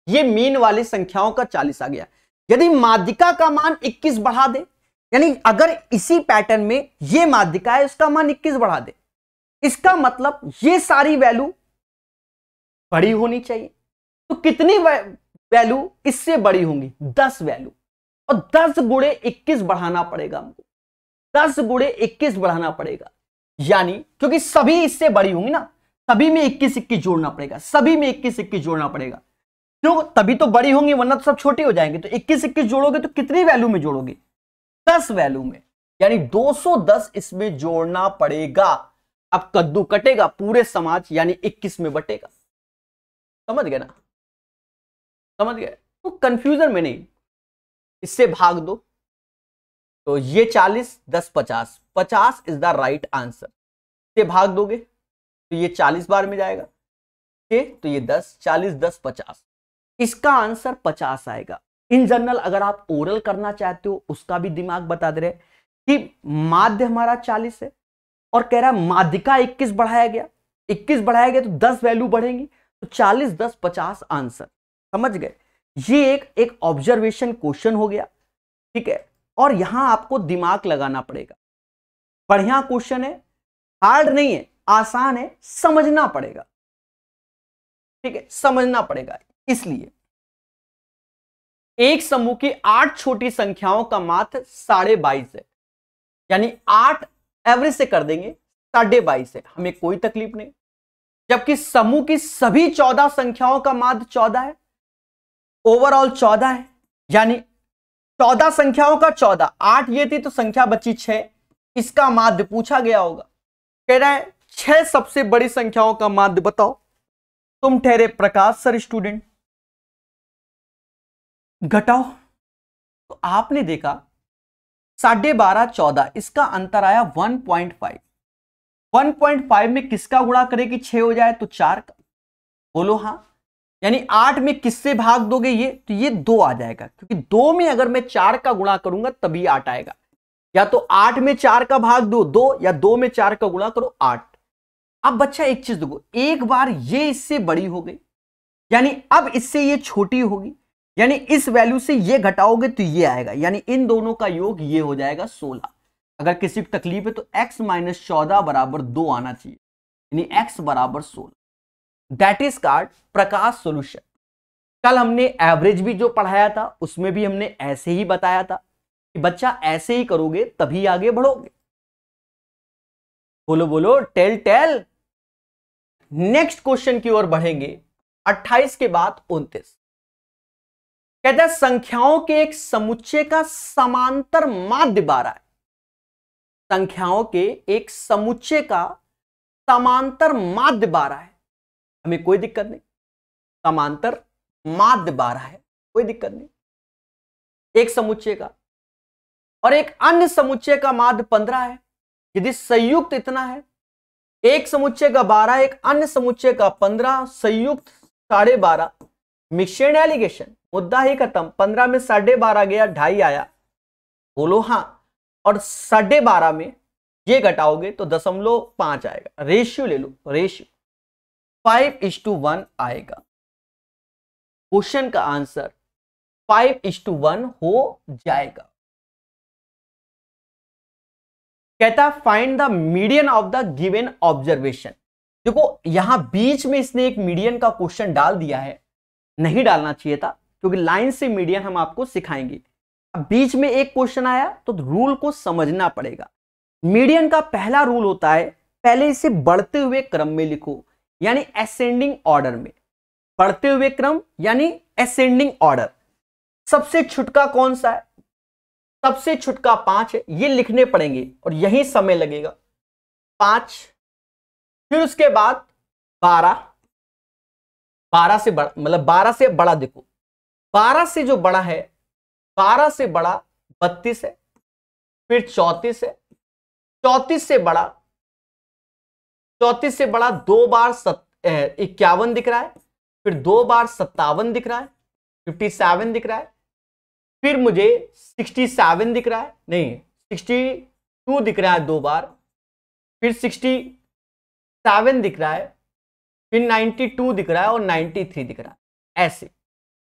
ये मीन वाली संख्याओं का चालीस आ गया यदि माध्यिका का मान इक्कीस बढ़ा दे यानी अगर इसी पैटर्न में ये माध्यिका है उसका मान इक्कीस बढ़ा दे इसका मतलब ये सारी वैल्यू बड़ी होनी चाहिए तो कितनी वैल्यू इससे बड़ी होंगी दस वैल्यू और दस गुड़े इक्कीस बढ़ाना पड़ेगा हमको दस गुड़े इक्कीस बढ़ाना पड़ेगा यानी क्योंकि सभी इससे बड़ी होंगी ना सभी में इक्कीस इक्कीस जोड़ना पड़ेगा सभी में इक्कीस इक्कीस जोड़ना पड़ेगा क्यों तभी तो बड़ी होंगी वरना तो सब छोटी हो जाएंगे तो इक्कीस इक्कीस जोड़ोगे तो कितनी वैल्यू में जोड़ोगे दस वैल्यू में यानी 210 इसमें जोड़ना पड़ेगा अब कद्दू कटेगा पूरे समाज यानी 21 में बटेगा समझ गए ना समझ गए तो कंफ्यूजन में नहीं इससे भाग दो तो ये 40 दस पचास पचास इज द राइट आंसर इससे भाग दोगे तो ये चालीस बार में जाएगा के तो ये दस चालीस दस पचास इसका आंसर पचास आएगा इन जनरल अगर आप ओरल करना चाहते हो उसका भी दिमाग बता दे रहे कि माध्य हमारा चालीस है और कह रहा है माध्यिका इक्कीस बढ़ाया गया इक्कीस बढ़ाया गया तो दस वैल्यू बढ़ेंगी तो चालीस दस पचास आंसर समझ गए ये एक एक ऑब्जर्वेशन क्वेश्चन हो गया ठीक है और यहां आपको दिमाग लगाना पड़ेगा बढ़िया क्वेश्चन है हार्ड नहीं है आसान है समझना पड़ेगा ठीक है समझना पड़ेगा इसलिए एक समूह की आठ छोटी संख्याओं का मात्र साढ़े बाईस है यानी आठ एवरेज से कर देंगे साढ़े बाईस है हमें कोई तकलीफ नहीं जबकि समूह की सभी चौदह संख्याओं का मात्र चौदह है ओवरऑल चौदह है यानी चौदह संख्याओं का चौदह आठ ये थी तो संख्या बची छह इसका माध्य पूछा गया होगा कह रहा है छह सबसे बड़ी संख्याओं का माध्य बताओ तुम ठहरे प्रकाश सर स्टूडेंट घटाओ तो आपने देखा साढ़े बारह चौदह इसका अंतर आया one point five one point five में किसका गुणा करें कि छह हो जाए तो चार का बोलो हां यानी आठ में किससे भाग दोगे ये तो ये दो आ जाएगा क्योंकि दो में अगर मैं चार का गुणा करूंगा तभी आठ आएगा या तो आठ में चार का भाग दो दो या दो में चार का गुणा करो आठ अब बच्चा एक चीज देखो एक बार ये इससे बड़ी हो गई यानी अब इससे ये छोटी होगी यानी इस वैल्यू से ये घटाओगे तो ये आएगा यानी इन दोनों का योग ये हो जाएगा सोलह अगर किसी को तकलीफ है तो x माइनस चौदह बराबर दो आना चाहिए यानी x बराबर सोलह दैट इज कार्ड प्रकाश सोल्यूशन कल हमने एवरेज भी जो पढ़ाया था उसमें भी हमने ऐसे ही बताया था कि बच्चा ऐसे ही करोगे तभी आगे बढ़ोगे बोलो बोलो टेल टेल नेक्स्ट क्वेश्चन की ओर बढ़ेंगे 28 के बाद 29 कहता है संख्याओं के एक समुच्चय का समांतर माध्य बारह है संख्याओं के एक समुच्चय का समांतर माध्य बारह है हमें कोई दिक्कत नहीं समांतर माध्य बारह है कोई दिक्कत नहीं एक समुच्चय का और एक अन्य समुच्चय का माध्य पंद्रह है यदि संयुक्त इतना है एक समुच्चय का बारह एक अन्य समुच्चय का पंद्रह संयुक्त साढ़े बारह मिश्रण एलिगेशन मुद्दा ही खत्म पंद्रह में साढ़े बारह गया ढाई आया बोलो हाँ और साढ़े बारह में ये घटाओगे तो दशमलव पांच आएगा रेशियो ले लो ratio five is to one आएगा क्वेश्चन का answer five is to one हो जाएगा कहता है find the median of the given observation देखो यहां बीच में इसने एक मीडियन का क्वेश्चन डाल दिया है नहीं डालना चाहिए था क्योंकि लाइन से मीडियन हम आपको सिखाएंगे अब बीच में एक क्वेश्चन आया तो रूल को समझना पड़ेगा मीडियन का पहला रूल होता है पहले इसे बढ़ते हुए क्रम में लिखो यानी एसेंडिंग ऑर्डर में बढ़ते हुए क्रम यानी एसेंडिंग ऑर्डर सबसे छुटका कौन सा है सबसे छुटका पांच है ये लिखने पड़ेंगे और यही समय लगेगा पांच फिर उसके बाद बारह बारह से बड़ा मतलब बारह से बड़ा देखो बारह से जो बड़ा है बारह से बड़ा बत्तीस है फिर चौतीस है चौतीस से बड़ा चौतीस से बड़ा दो बार इक्यावन दिख रहा है फिर दो बार सत्तावन दिख रहा है फिफ्टी सेवन दिख रहा है फिर मुझे सिक्सटी सेवन दिख रहा है नहीं सिक्सटी टू दिख रहा है दो बार फिर सिक्सटी सेवन दिख रहा है फिर नाइन्टी टू दिख रहा है और नाइन्टी थ्री दिख रहा है ऐसे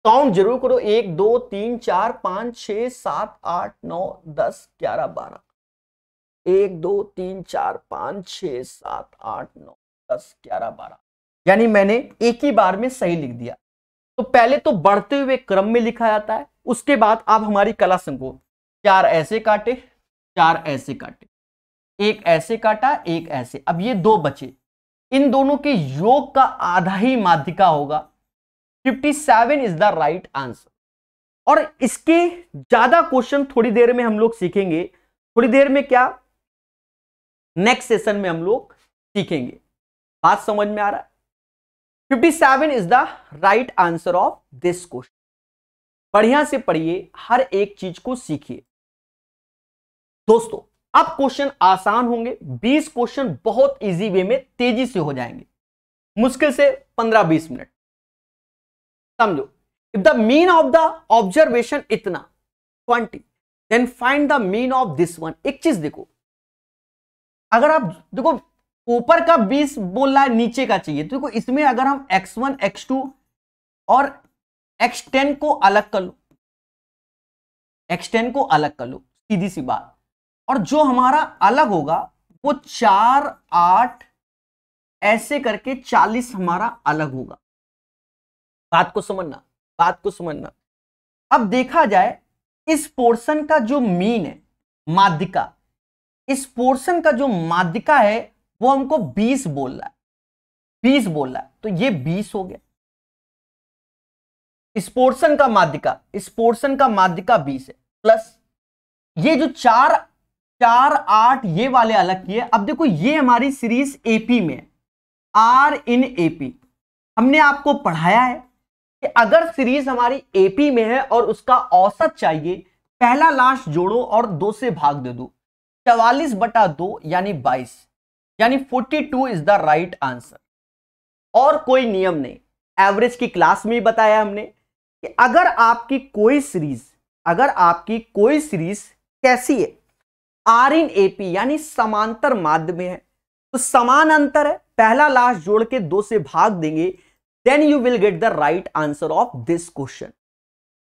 काउंट जरूर करो एक दो तीन चार पांच छ सात आठ नौ दस ग्यारह बारह एक दो तीन चार पांच छ सात आठ नौ दस ग्यारह बारह यानी मैंने एक ही बार में सही लिख दिया तो पहले तो बढ़ते हुए क्रम में लिखा जाता है उसके बाद आप हमारी कला संको चार ऐसे काटे चार ऐसे काटे एक ऐसे काटा एक ऐसे अब ये दो बचे इन दोनों के योग का आधा ही माध्यिका होगा 57 इज द राइट आंसर और इसके ज्यादा क्वेश्चन थोड़ी देर में हम लोग सीखेंगे थोड़ी देर में क्या नेक्स्ट सेशन में हम लोग सीखेंगे बात समझ में आ रहा है 57 is the right answer of this question बढ़िया से पढ़िए हर एक चीज को सीखिए दोस्तों अब क्वेश्चन आसान होंगे 20 क्वेश्चन बहुत इजी वे में तेजी से हो जाएंगे मुश्किल से 15-20 मिनट समझो if the mean of the observation इतना twenty then find the mean of this one एक चीज देखो अगर आप देखो ऊपर का बीस बोल रहा है नीचे का चाहिए तो देखो इसमें अगर हम एक्स वन एक्स टू और एक्स टेन को अलग कर लो एक्स टेन को अलग कर लो सीधी सी बात और जो हमारा अलग होगा वो चार आठ ऐसे करके चालीस हमारा अलग होगा बात को समझना बात को समझना अब देखा जाए इस पोर्शन का जो मीन है माध्यिका इस पोर्शन का जो माध्यिका है वो हमको 20 बोल रहा है 20 बोल रहा है तो ये 20 हो गया इस पोर्शन का माध्यिका इस पोर्शन का माध्यिका 20 है प्लस ये जो चार चार आठ ये वाले अलग किए अब देखो ये हमारी सीरीज एपी में है आर इन एपी हमने आपको पढ़ाया है कि अगर सीरीज हमारी एपी में है और उसका औसत चाहिए पहला लास्ट जोड़ो और दो से भाग दे दो चवालीस बटा दो यानी बाईस यानी forty two is the right answer और कोई नियम नहीं एवरेज की क्लास में ही बताया हमने कि अगर आपकी कोई सीरीज अगर आपकी कोई सीरीज कैसी है आर इन एपी यानी समांतर माध्य में है तो समान अंतर है पहला लास्ट जोड़ के दो से भाग देंगे then you will get the right answer of this question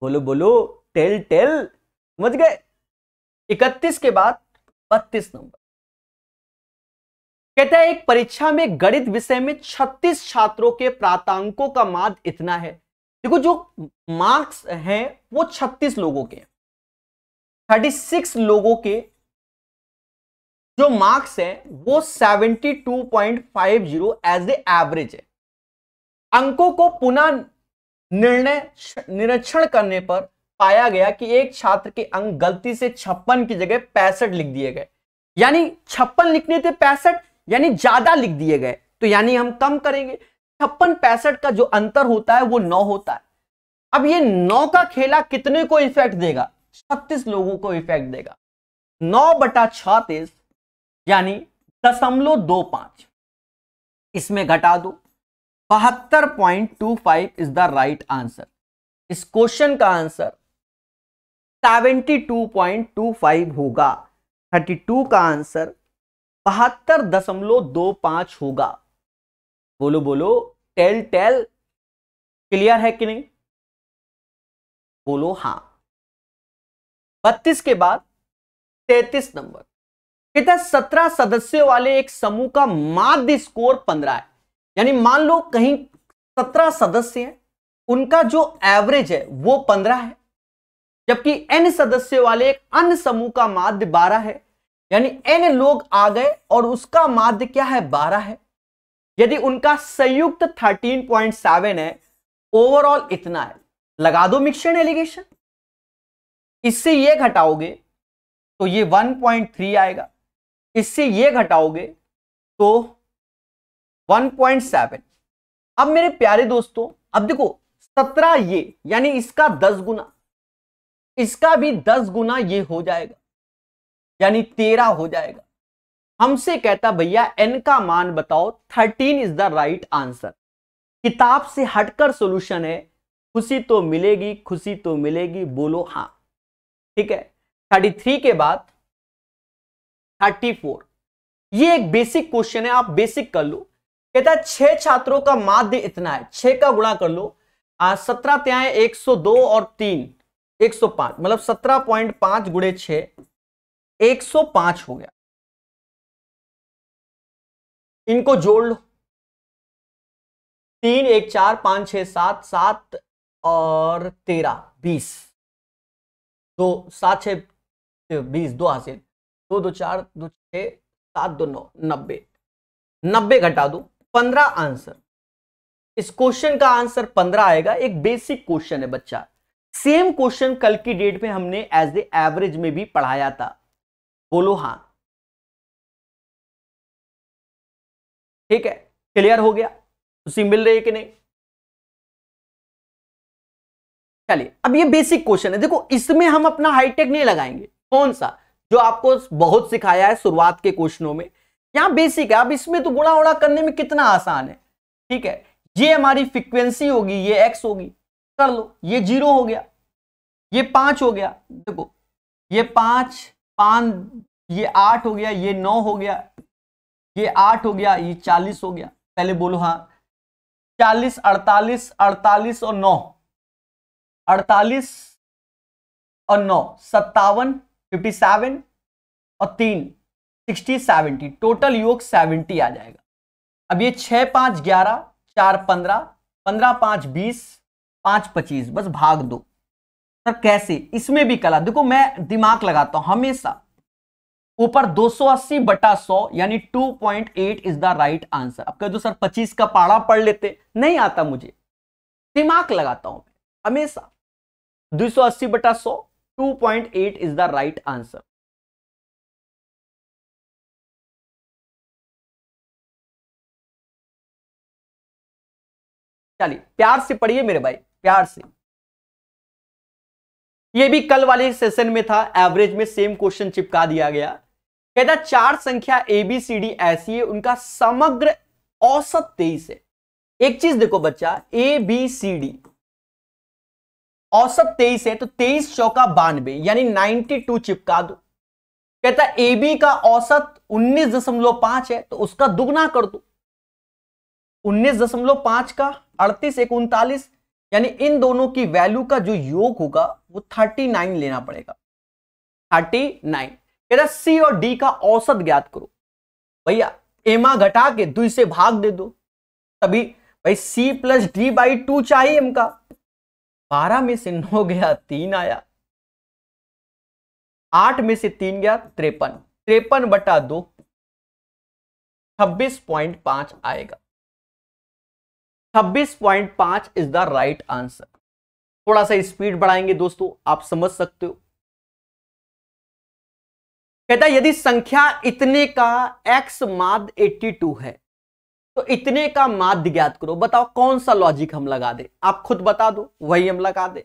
बोलो बोलो टेल टेल समझ गए इकतीस के बाद बत्तीस नंबर कहते हैं एक परीक्षा में गणित विषय में छत्तीस छात्रों के प्रातांकों का माध्य इतना है देखो जो मार्क्स हैं वो छत्तीस लोगों के थर्टी सिक्स लोगों के जो मार्क्स है वो seventy two point five zero as the average है अंकों को पुनः निर्णय निरीक्षण करने पर पाया गया कि एक छात्र के अंक गलती से छप्पन की जगह पैंसठ लिख दिए गए यानी छप्पन लिखने थे पैंसठ यानी ज्यादा लिख दिए गए तो यानी हम कम करेंगे छप्पन पैंसठ का जो अंतर होता है वो नौ होता है अब ये नौ का खेला कितने को इफेक्ट देगा छत्तीस लोगों को इफेक्ट देगा नौ बटा छत्तीस यानी दशमलव दो पांच इसमें घटा दो बहत्तर point two five is the right answer इस क्वेश्चन का answer seventy two point two five होगा थर्टी टू का आंसर बहत्तर दशमलव दो पांच होगा बोलो बोलो टेल टेल क्लियर है कि नहीं बोलो हां बत्तीस के बाद तैतीस नंबर कितना सत्रह सदस्यों वाले एक समूह का माध्य स्कोर पंद्रह है यानी मान लो कहीं सत्रह सदस्य हैं उनका जो एवरेज है वो पंद्रह है जबकि एन सदस्य वाले एक अन्य समूह का माध्य बारह है यानी एन लोग आ गए और उसका माध्य क्या है बारह है यदि उनका संयुक्त थर्टीन पॉइंट सेवन है ओवरऑल इतना है लगा दो मिक्सचर एलिगेशन इससे ये घटाओगे तो ये वन पॉइंट थ्री आएगा इससे ये घटाओगे तो 1.7 अब मेरे प्यारे दोस्तों अब देखो 17 ये यानी इसका 10 गुना इसका भी 10 गुना ये हो जाएगा यानी 13 हो जाएगा हमसे कहता भैया n का मान बताओ 13 इज द राइट आंसर किताब से हटकर सॉल्यूशन है खुशी तो मिलेगी खुशी तो मिलेगी बोलो हाँ ठीक है 33 के बाद 34 ये एक बेसिक क्वेश्चन है आप बेसिक कर लो कहता है छह छात्रों का माध्य इतना है छह का गुणा कर लो सत्रह त्याए एक सौ दो और तीन एक सौ पांच मतलब सत्रह पॉइंट पांच गुड़े छ एक सौ पांच हो गया इनको जोड़ लो तीन एक चार पांच छ सात सात और तेरह बीस दो सात छ बीस दो हासिल दो दो चार दो छ सात दो नौ नब्बे नब्बे घटा दू पंद्रह आंसर इस क्वेश्चन का आंसर पंद्रह आएगा एक बेसिक क्वेश्चन है बच्चा सेम क्वेश्चन कल की डेट में हमने एज ए एवरेज में भी पढ़ाया था बोलो हां ठीक है क्लियर हो गया उसी मिल रही है कि नहीं चलिए अब ये बेसिक क्वेश्चन है देखो इसमें हम अपना हाईटेक नहीं लगाएंगे कौन सा जो आपको बहुत सिखाया है शुरुआत के क्वेश्चनों में यहां बेसिक है अब इसमें तो गुणा उड़ा करने में कितना आसान है ठीक है ये हमारी फ्रिक्वेंसी होगी ये एक्स होगी कर लो ये जीरो हो गया ये पांच हो गया देखो ये पांच पांच ये आठ हो गया ये नौ हो गया ये आठ हो गया ये चालीस हो गया पहले बोलो हाँ चालीस अड़तालीस अड़तालीस और नौ अड़तालीस और नौ सत्तावन फिफ्टी सेवन और तीन सिक्सटी सेवेंटी टोटल योग सेवेंटी आ जाएगा अब ये छः पाँच ग्यारह चार पंद्रह पंद्रह पाँच बीस पाँच पच्चीस बस भाग दो सर कैसे इसमें भी कला देखो मैं दिमाग लगाता हूँ हमेशा ऊपर 280 बटा 100 यानी 2.8 इज द राइट आंसर अब कह दो सर 25 का पाड़ा पढ़ लेते नहीं आता मुझे दिमाग लगाता हूं हमेशा 280 बटा 100 2.8 इज द राइट आंसर चलिए प्यार से पढ़िए मेरे भाई प्यार से ये भी कल वाले सेशन में था एवरेज में सेम क्वेश्चन चिपका दिया गया कहता चार संख्या ए बी सी डी ऐसी है उनका समग्र औसत तेईस है एक चीज देखो बच्चा ए बी सी डी औसत तेईस है तो तेईस चौका बानवे यानी नाइनटी टू चिपका दो कहता ए बी का औसत उन्नीस दशमलव पांच है तो उसका दुगना कर दो उन्नीस दशमलव पांच का अड़तीस एक उनतालीस यानी इन दोनों की वैल्यू का जो योग होगा वो थर्टी नाइन लेना पड़ेगा थर्टी नाइन कह रहा सी और डी का औसत ज्ञात करो भैया एमा घटा के दुई से भाग दे दो तभी भाई c plus d by two चाहिए इनका बारह में से नौ गया तीन आया आठ में से तीन गया त्रेपन त्रेपन बटा दो छब्बीस पॉइंट पांच आएगा 26.5 इज द राइट आंसर थोड़ा सा स्पीड बढ़ाएंगे दोस्तों आप समझ सकते हो कहता यदि संख्या इतने का x माध्य 82 है तो इतने का माध्य ज्ञात करो बताओ कौन सा लॉजिक हम लगा दे आप खुद बता दो वही हम लगा दे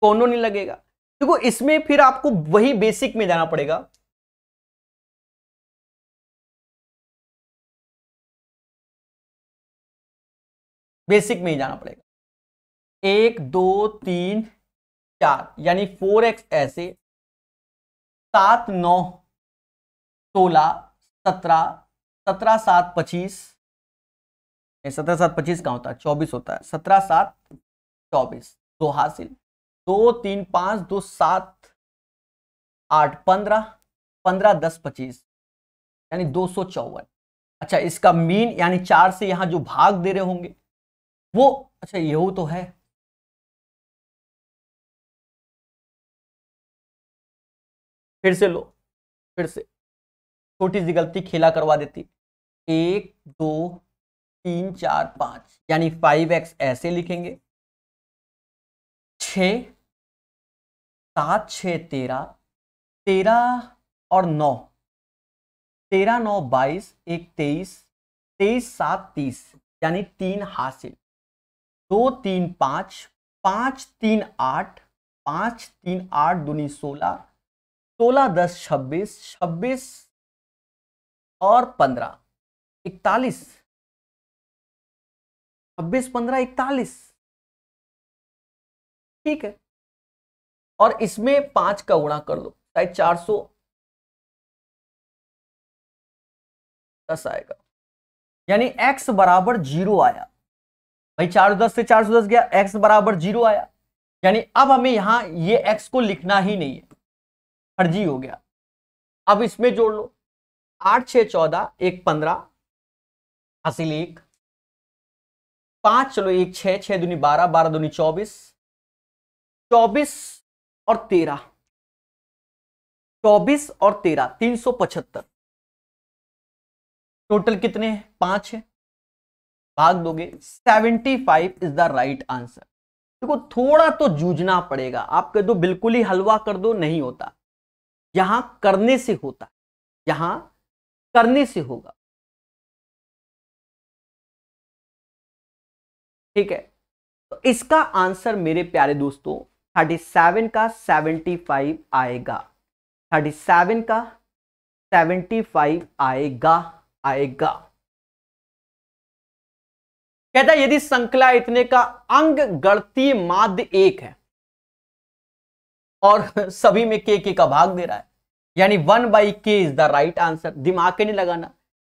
कौनों नहीं लगेगा देखो इसमें फिर आपको वही बेसिक में जाना पड़ेगा बेसिक में ही जाना पड़ेगा एक दो तीन चार यानी फोर एक्स ऐसे सात नौ सोलह सत्रह सत्रह सात पच्चीस सत्रह सात पच्चीस का होता है चौबीस होता है सत्रह सात चौबीस दो हासिल दो तीन पाँच दो सात आठ पंद्रह पंद्रह दस पच्चीस यानी दो सौ चौवन अच्छा इसका मीन यानी चार से यहाँ जो भाग दे रहे होंगे वो अच्छा यहू तो है फिर से लो फिर से छोटी सी गलती खेला करवा देती एक दो तीन चार पाँच यानी फाइव एक्स ऐसे लिखेंगे छ सात छ तेरह तेरह और नौ तेरह नौ बाईस एक तेईस तेईस सात तीस यानी तीन हासिल दो तीन पाँच पाँच तीन आठ पाँच तीन आठ दूनी सोलह सोलह दस छब्बीस छब्बीस और पंद्रह इकतालीस छब्बीस पंद्रह इकतालीस ठीक है और इसमें पांच का गुणा कर लो शायद चार सौ दस आएगा यानी x बराबर जीरो आया भाई चार दस से चार दस गया एक्स बराबर जीरो आया यानी अब हमें यहां ये एक्स को लिखना ही नहीं है फर्जी हो गया अब इसमें जोड़ लो आठ छ चौदह एक पंद्रह असिल एक पांच चलो एक छह छः दूनी बारह बारह दूनी चौबीस चौबीस और तेरह चौबीस और तेरह तीन सौ पचहत्तर टोटल कितने हैं पांच है भाग दोगे 75 इज द राइट आंसर देखो थोड़ा तो जूझना पड़ेगा आप कह दो बिल्कुल ही हलवा कर दो नहीं होता यहां करने से होता यहां करने से होगा ठीक है तो इसका आंसर मेरे प्यारे दोस्तों 37 का 75 आएगा 37 का 75 आएगा आएगा कहता है यदि संकला इतने का अंग गणतीय माध्य एक है और सभी में के के का भाग दे रहा है यानी one by k is the right answer दिमाग के नहीं लगाना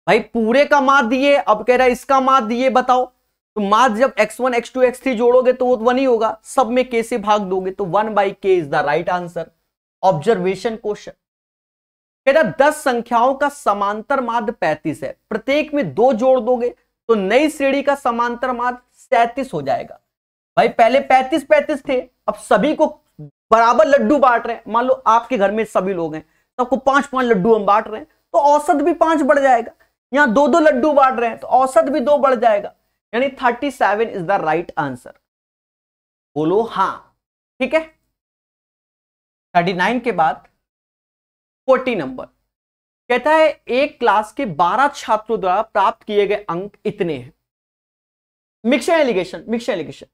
भाई पूरे का माध्य ये अब कह रहा है इसका माध्य ये बताओ तो माध्य जब x1 x2 x3 जोड़ोगे तो वो तो वन ही होगा सब में के से भाग दोगे तो one by k is the right answer observation question कहता दस संख्याओं का समांतर माध्य पैंतीस है प्रत्येक में दो जोड़ दोगे तो नई श्रेणी का समांतर मार्ग सैतीस हो जाएगा भाई पहले पैंतीस पैंतीस थे अब सभी को बराबर लड्डू बांट रहे हैं मान लो आपके घर में सभी लोग हैं सबको तो पांच पांच लड्डू हम बांट रहे हैं तो औसत भी पांच बढ़ जाएगा या दो दो लड्डू बांट रहे हैं तो औसत भी दो बढ़ जाएगा यानी thirty seven is the right answer बोलो हां ठीक है थर्टी नाइन के बाद फोर्टी नंबर कहता है एक क्लास के बारह छात्रों द्वारा प्राप्त किए गए अंक इतने हैं मिक्सर एलिगेशन मिक्सर एलिगेशन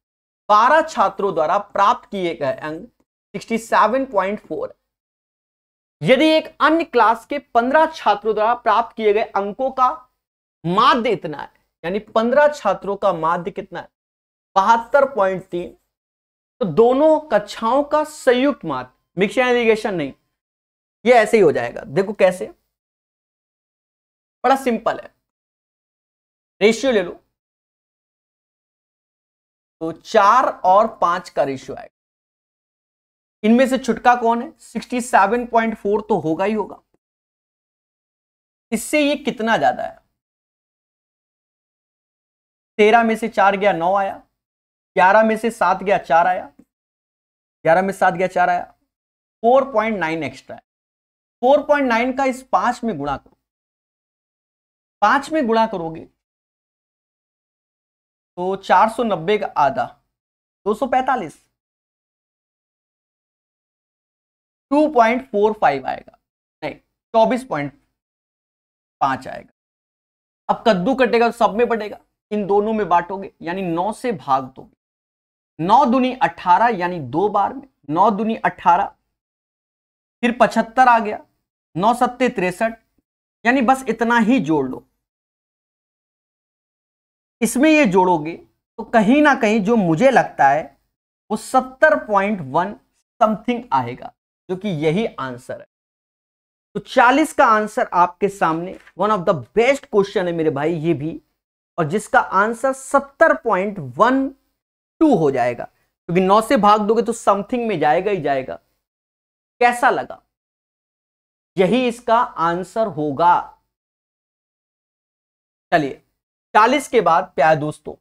बारह छात्रों द्वारा प्राप्त किए गए अंक 67.4 यदि एक अन्य क्लास के पंद्रह छात्रों द्वारा प्राप्त किए गए अंकों का माध्य इतना है यानी पंद्रह छात्रों का माध्य कितना है बहत्तर पॉइंट तीन तो दोनों कक्षाओं का संयुक्त माध्य मिक्सर एलिगेशन नहीं ये ऐसे ही हो जाएगा देखो कैसे बड़ा सिंपल है रेशियो ले लो तो चार और पांच का रेशियो आएगा इनमें से छुटका कौन है सिक्सटी सेवन पॉइंट फोर तो होगा ही होगा इससे ये कितना ज्यादा है तेरह में से चार गया नौ आया ग्यारह में से सात गया चार आया ग्यारह में सात गया चार आया फोर पॉइंट नाइन एक्स्ट्रा है फोर पॉइंट नाइन का इस पांच में गुणा करो पांच में गुणा करोगे तो 490 का आधा 245 2.45 आएगा नहीं चौबीस पॉइंट पांच आएगा अब कद्दू कटेगा तो सब में बढ़ेगा इन दोनों में बांटोगे यानी नौ से भाग दोगे नौ दुनी अठारह यानी दो बार में नौ दुनी अठारह फिर पचहत्तर आ गया नौ सत्ते तिरसठ यानी बस इतना ही जोड़ लो इसमें ये जोड़ोगे तो कहीं ना कहीं जो मुझे लगता है वो सत्तर पॉइंट वन समथिंग आएगा जो कि यही आंसर है तो चालीस का आंसर आपके सामने one of the best question है मेरे भाई ये भी और जिसका आंसर सत्तर पॉइंट वन टू हो जाएगा क्योंकि नौ से भाग दोगे तो समथिंग में जाएगा ही जाएगा कैसा लगा यही इसका आंसर होगा चलिए चालीस के बाद प्यारे दोस्तों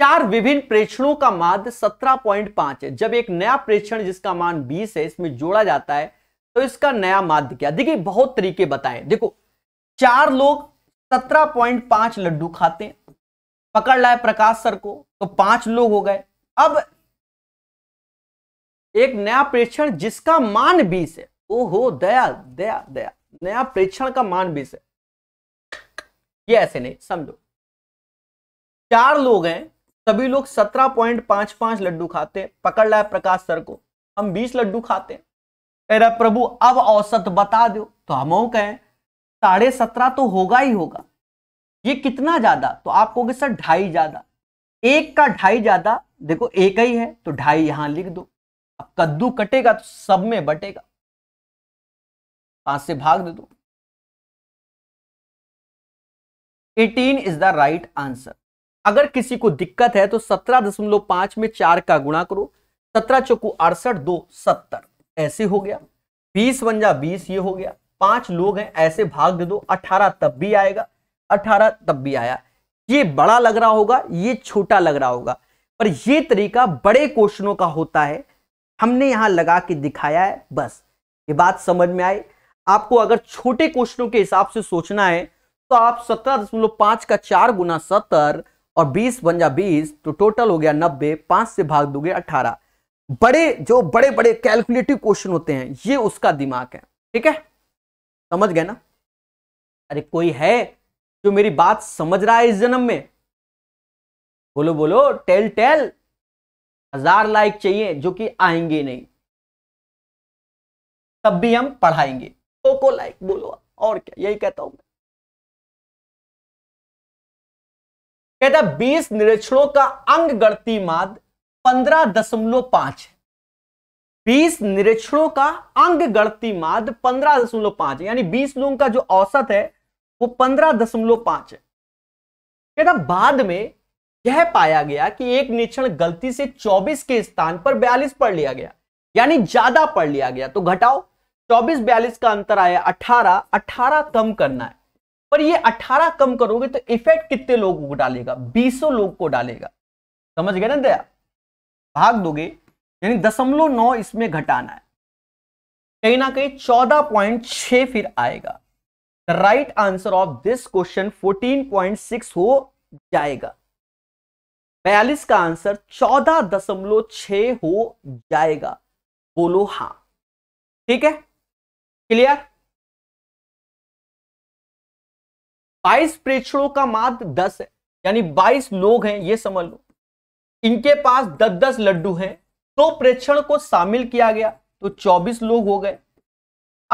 चार विभिन्न प्रेक्षणों का माध्य 17.5 है जब एक नया प्रेक्षण जिसका मान 20 है इसमें जोड़ा जाता है तो इसका नया माध्य क्या देखिए बहुत तरीके बताएं देखो चार लोग 17.5 लड्डू खाते हैं पकड़ लाए प्रकाश सर को तो पांच लोग हो गए अब एक नया प्रेक्षण जिसका मान बीस है ओहो दया दया दया नया प्रेक्षण का मान बीस है ये ऐसे नहीं समझो चार लोग हैं सभी लोग सत्रह पॉइंट पांच पांच लड्डू खाते हैं पकड़ रहा है प्रकाश सर को हम बीस लड्डू खाते हैं कह रहा प्रभु अब औसत बता दो तो हम कहें साढ़े सत्रह तो होगा ही होगा ये कितना ज्यादा तो आप कहोगे सर ढाई ज्यादा एक का ढाई ज्यादा देखो एक ही है तो ढाई यहां लिख दो अब कद्दू कटेगा तो सब में बटेगा पांच से भाग दे दो eighteen is the right answer अगर किसी को दिक्कत है तो सत्रह दशमलव पांच में चार का गुणा करो सत्रह चौकू अड़सठ दो सत्तर ऐसे हो गया बीस वंजा बीस ये हो गया पांच लोग हैं ऐसे भाग दे दो अठारह तब भी आएगा अठारह तब भी आया ये बड़ा लग रहा होगा ये छोटा लग रहा होगा पर ये तरीका बड़े क्वेश्चनों का होता है हमने यहां लगा के दिखाया है बस ये बात समझ में आई आपको अगर छोटे क्वेश्चनों के हिसाब से सोचना है तो आप सत्रह दशमलव पांच का चार गुना सत्तर और बीस बंजा बीस तो टोटल हो गया नब्बे पांच से भाग दोगे अठारह बड़े जो बड़े बड़े कैलकुलेटिव क्वेश्चन होते हैं ये उसका दिमाग है ठीक है समझ गए ना अरे कोई है जो मेरी बात समझ रहा है इस जन्म में बोलो बोलो टेल टेल हजार लाइक चाहिए जो कि आएंगे नहीं तब भी हम पढ़ाएंगे तो को तो लाइक बोलो और क्या यही कहता हूं मैं कहता है बीस निरीक्षणों का अंग गणती माध पंद्रह दशमलव पांच बीस निरीक्षणों का अंग गणती माद पंद्रह दशमलव पांच यानी बीस लोगों का जो औसत है वो पंद्रह दशमलव पांच है कहता बाद में यह पाया गया कि एक निरीक्षण गलती से चौबीस के स्थान पर बयालीस पढ़ लिया गया यानी ज्यादा पढ़ लिया गया तो घटाओ चौबीस बयालीस का अंतर आया अठारह अठारह कम करना है पर ये 18 कम करोगे तो इफेक्ट कितने लोगों को डालेगा बीसों लोग को डालेगा समझ गए ना दया भाग दोगे यानी दशमलव नौ इसमें घटाना है कहीं ना कहीं चौदह पॉइंट छ फिर आएगा the right answer of this question fourteen point six हो जाएगा बयालीस का आंसर चौदह दशमलव छ हो जाएगा बोलो हां ठीक है क्लियर बाईस प्रेक्षणों का मात्र दस है यानी बाईस लोग हैं ये समझ लो इनके पास दस दस लड्डू हैं तो प्रेक्षण को शामिल किया गया तो चौबीस लोग हो गए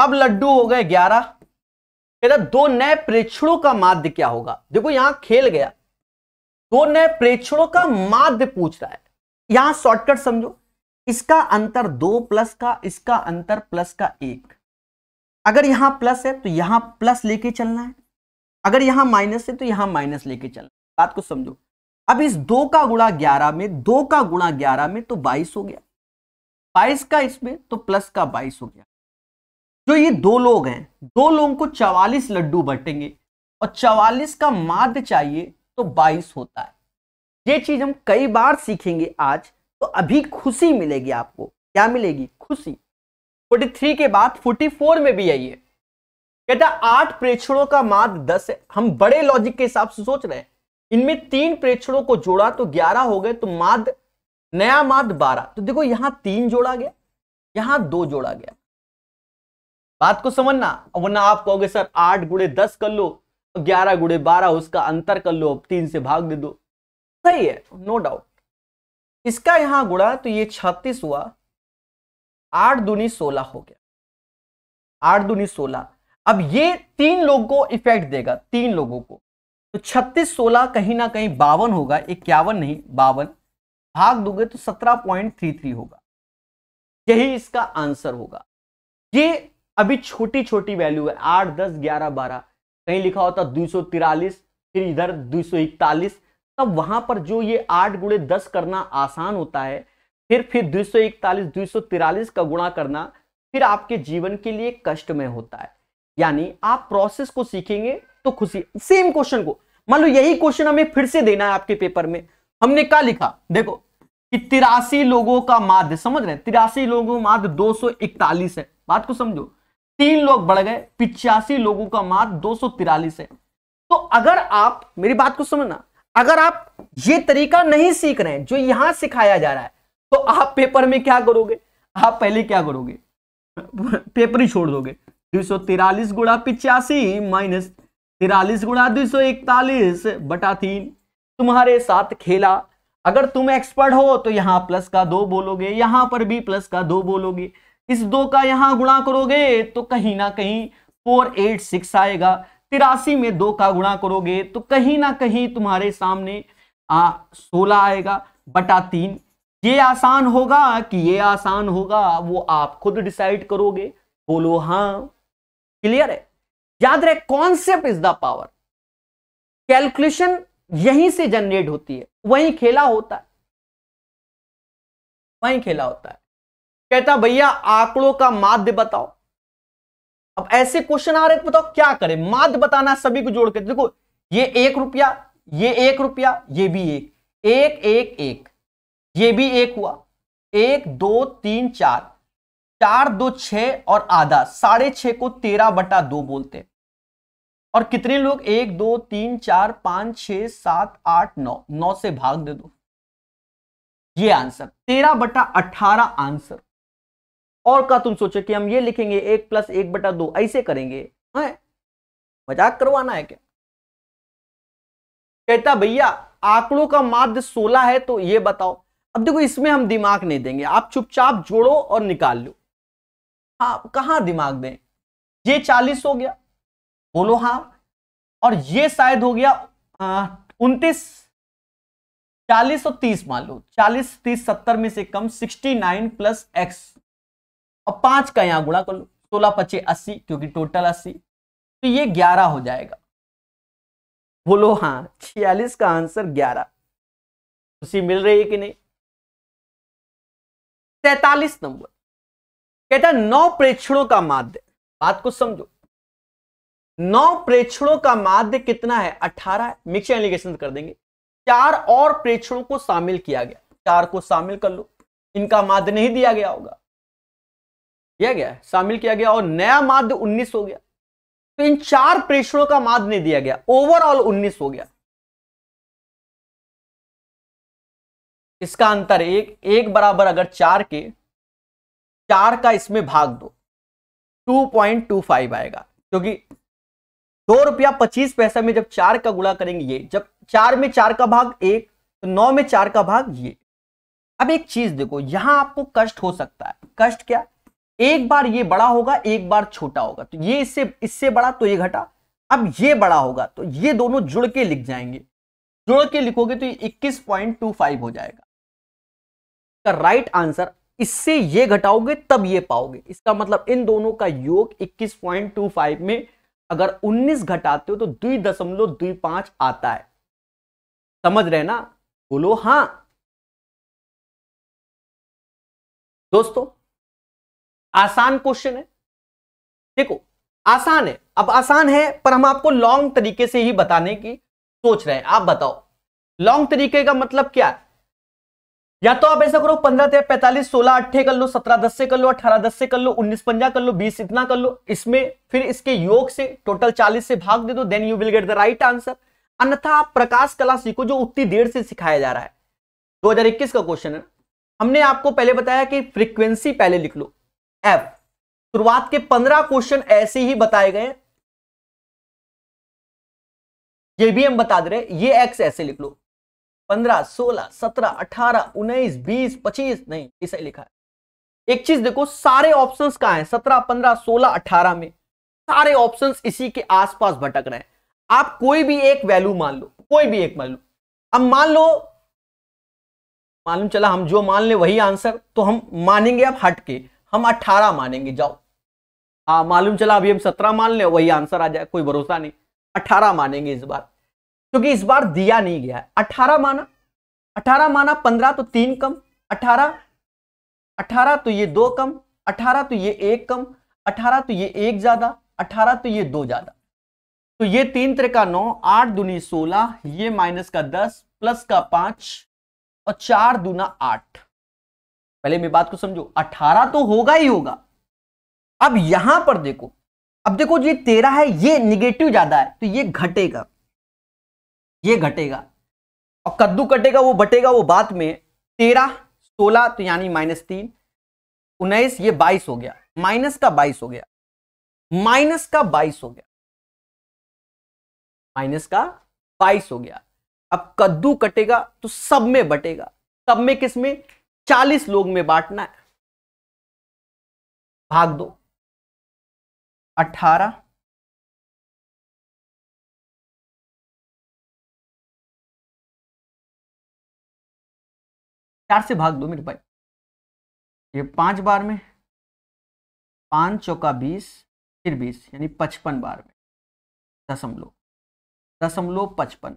अब लड्डू हो गए ग्यारह कहता दो नए प्रेक्षणों का माध्य क्या होगा देखो यहां खेल गया दो नए प्रेक्षणों का माध्य पूछ रहा है यहां शॉर्टकट समझो इसका अंतर दो प्लस का इसका अंतर प्लस का एक अगर यहां प्लस है तो यहां प्लस लेके चलना है अगर यहाँ माइनस है तो यहाँ माइनस लेके चलना बात को समझो अब इस दो का गुणा ग्यारह में दो का गुणा ग्यारह में तो बाईस हो गया बाईस का इसमें तो प्लस का बाईस हो गया जो ये दो लोग हैं दो लोगों को चवालीस लड्डू बटेंगे और चवालीस का माध्य चाहिए तो बाईस होता है ये चीज हम कई बार सीखेंगे आज तो अभी खुशी मिलेगी आपको क्या मिलेगी खुशी 43 के बाद 44 में भी यही है कहता आठ प्रेक्षणों का माद दस है हम बड़े लॉजिक के हिसाब से सोच रहे हैं इनमें तीन प्रेक्षणों को जोड़ा तो ग्यारह हो गए तो माद नया माद बारह तो देखो यहां तीन जोड़ा गया यहां दो जोड़ा गया बात को समझना वरना आप कहोगे सर आठ गुड़े दस कर लो तो ग्यारह गुड़े बारह उसका अंतर कर लो तीन से भाग दे दो सही है नो डाउट इसका यहां गुड़ा तो ये छत्तीस हुआ आठ दूनी सोलह हो गया आठ दूनी सोलह अब ये तीन लोग को इफेक्ट देगा तीन लोगों को तो छत्तीस सोलह कहीं ना कहीं बावन होगा इक्यावन नहीं बावन भाग दोगे तो सत्रह पॉइंट थ्री थ्री होगा यही इसका आंसर होगा ये अभी छोटी छोटी वैल्यू है आठ दस ग्यारह बारह कहीं लिखा होता दो सौ तिरालीस फिर इधर दो सौ इकतालीस तब वहां पर जो ये आठ गुड़े दस करना आसान होता है फिर फिर दो सौ इकतालीस दो सौ तिरालीस का गुणा करना फिर आपके जीवन के लिए कष्ट में होता है यानी आप प्रोसेस को सीखेंगे तो खुशी सेम क्वेश्चन को मान लो यही क्वेश्चन हमें फिर से देना है आपके पेपर में हमने क्या लिखा देखो कि तिरासी लोगों का माध्य समझ रहे हैं तिरासी लोगों का माध्य इकतालीस है बात को समझो तीन लोग बढ़ गए पिचासी लोगों का माध्य दो है तो अगर आप मेरी बात को समझना अगर आप ये तरीका नहीं सीख रहे हैं जो यहां सिखाया जा रहा है तो आप पेपर में क्या करोगे आप पहले क्या करोगे पेपर ही छोड़ दोगे तिरालीस गुणा पिचासी माइनस तिरालीस गुणा दो सौ इकतालीस बटा तीन तुम्हारे साथ खेला अगर तुम एक्सपर्ट हो तो यहाँ प्लस का दो बोलोगे यहाँ पर भी प्लस का दो बोलोगे इस दो का यहाँ गुणा करोगे तो कहीं ना कहीं फोर एट सिक्स आएगा तिरासी में दो का गुणा करोगे तो कहीं ना कहीं तुम्हारे सामने आ सोलह आएगा बटा तीन ये आसान होगा कि ये आसान होगा वो आप खुद डिसाइड करोगे बोलो हाँ क्लियर है याद रहे concept is the power calculation यहीं से जनरेट होती है वहीं खेला होता है वहीं खेला होता है कहता भैया आंकड़ों का माध्य बताओ अब ऐसे क्वेश्चन आ रहे तो बताओ क्या करें माध्य बताना सभी को जोड़ के देखो ये एक रुपया ये एक रुपया ये भी एक एक एक एक ये भी एक हुआ एक दो तीन चार चार दो छ और आधा साढ़े छ को तेरह बटा दो बोलते हैं और कितने लोग एक दो तीन चार पांच छ सात आठ नौ नौ से भाग दे दो ये आंसर तेरह बटा अठारह आंसर और का तुम सोचो कि हम ये लिखेंगे एक प्लस एक बटा दो ऐसे करेंगे मजाक करवाना है क्या कहता भैया आंकड़ों का माध्य सोलह है तो ये बताओ अब देखो इसमें हम दिमाग नहीं देंगे आप चुपचाप जोड़ो और निकाल लो आप हाँ, कहां दिमाग दें ये चालीस हो गया बोलो हाँ और ये शायद हो गया उनतीस चालीस और तीस मान लो चालीस तीस सत्तर में से कम सिक्सटी नाइन प्लस एक्स और पांच का यहां गुणा कर लो सोलह पच्चीस अस्सी क्योंकि टोटल अस्सी तो ये ग्यारह हो जाएगा बोलो हाँ छियालीस का आंसर ग्यारह उसी मिल रही है कि नहीं सैतालीस नंबर कहता है नौ प्रेक्षणों का माध्य बात को समझो नौ प्रेक्षणों का माध्य कितना है अठारह मिक्स एलिगेशन कर देंगे चार और प्रेक्षणों को शामिल किया गया चार को शामिल कर लो इनका माध्य नहीं दिया गया होगा दिया गया शामिल किया गया और नया माध्य उन्नीस हो गया तो इन चार प्रेक्षणों का माध्य नहीं दिया गया ओवरऑल उन्नीस हो गया इसका अंतर एक एक बराबर अगर चार के चार का इसमें भाग दो टू पॉइंट टू फाइव आएगा क्योंकि दो रुपया पच्चीस पैसा में जब चार का गुणा करेंगे ये जब चार में चार का भाग एक तो नौ में चार का भाग ये अब एक चीज देखो यहां आपको कष्ट हो सकता है कष्ट क्या एक बार ये बड़ा होगा एक बार छोटा होगा तो ये इससे इससे बड़ा तो ये घटा अब ये बड़ा होगा तो ये दोनों जुड़ के लिख जाएंगे जुड़ के लिखोगे तो ये 21.25 हो जाएगा राइट आंसर इससे ये घटाओगे तब ये पाओगे इसका मतलब इन दोनों का योग 21.25 में अगर 19 घटाते हो तो दुई दशमलव दुई पांच आता है समझ रहे ना बोलो हां दोस्तों आसान क्वेश्चन है देखो आसान है अब आसान है पर हम आपको लॉन्ग तरीके से ही बताने की सोच रहे हैं आप बताओ लॉन्ग तरीके का मतलब क्या है या तो आप ऐसा करो पंद्रह तेरह पैंतालीस सोलह अट्ठे कर लो सत्रह दस से कर लो अठारह दस से कर लो उन्नीस पंजा कर लो बीस इतना कर लो इसमें फिर इसके योग से टोटल चालीस से भाग दे दो then you will get the right answer अन्यथा आप प्रकाश कला सीखो जो उतनी देर से सिखाया जा रहा है इक्कीस का क्वेश्चन है हमने आपको पहले बताया कि फ्रीक्वेंसी पहले लिख लो एफ शुरुआत के पंद्रह क्वेश्चन ऐसे ही बताए गए ये भी हम बता दे रहे ये एक्स ऐसे लिख लो पंद्रह सोलह सत्रह अठारह उन्नीस बीस पच्चीस नहीं ऐसा ही लिखा है एक चीज देखो सारे ऑप्शन कहा है सत्रह पंद्रह सोलह अठारह में सारे ऑप्शन इसी के आसपास भटक रहे हैं आप कोई भी एक वैल्यू मान लो कोई भी एक मान लो अब मान लो मालूम चला हम जो मान ले वही आंसर तो हम मानेंगे अब हट के हम अठारह मानेंगे जाओ हाँ मालूम चला अभी हम सत्रह मान ले वही आंसर आ जाए कोई भरोसा नहीं अठारह मानेंगे इस बार क्योंकि इस बार दिया नहीं गया है अठारह माना अठारह माना पंद्रह तो तीन कम अठारह अठारह तो ये दो कम अठारह तो ये एक कम अठारह तो ये एक ज्यादा अठारह तो ये दो ज्यादा तो ये तीन तरह का नौ आठ दूनी सोलह ये माइनस का दस प्लस का पांच और चार दूना आठ पहले मेरी बात को समझो अठारह तो होगा ही होगा अब यहां पर देखो अब देखो ये तेरह है ये निगेटिव ज्यादा है तो ये घटेगा ये घटेगा और कद्दू कटेगा वो बटेगा वो बाद में तेरह सोलह तो यानी माइनस तीन उन्नीस ये बाईस हो गया माइनस का बाईस हो गया माइनस का बाईस हो गया माइनस का बाईस हो गया अब कद्दू कटेगा तो सब में बटेगा सब में किस में चालीस लोग में बांटना है भाग दो अठारह चार से भाग दो मेरे भाई ये पांच बार में पांच चौका बीस फिर बीस यानी पचपन बार में दशमलव दशमलव पचपन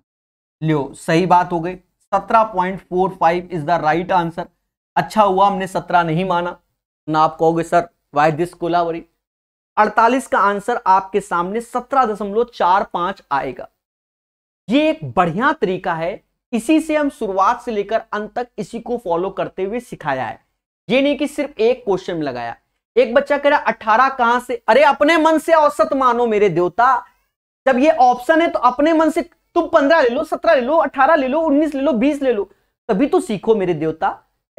लियो सही बात हो गई सत्रह point four five is the right answer अच्छा हुआ हमने सत्रह नहीं माना ना आप कहोगे सर वाई दिस कोलावरी अड़तालीस का आंसर आपके सामने सत्रह दशमलव चार पांच आएगा ये एक बढ़िया तरीका है इसी से हम शुरुआत से लेकर अंत तक इसी को फॉलो करते हुए सिखाया है ये नहीं कि सिर्फ एक क्वेश्चन लगाया एक बच्चा कह रहा अठारह कहां से अरे अपने मन से औसत मानो मेरे देवता जब ये ऑप्शन है तो अपने मन से तुम पंद्रह ले लो सत्रह ले लो अठारह ले लो उन्नीस ले लो बीस ले लो तभी तो सीखो मेरे देवता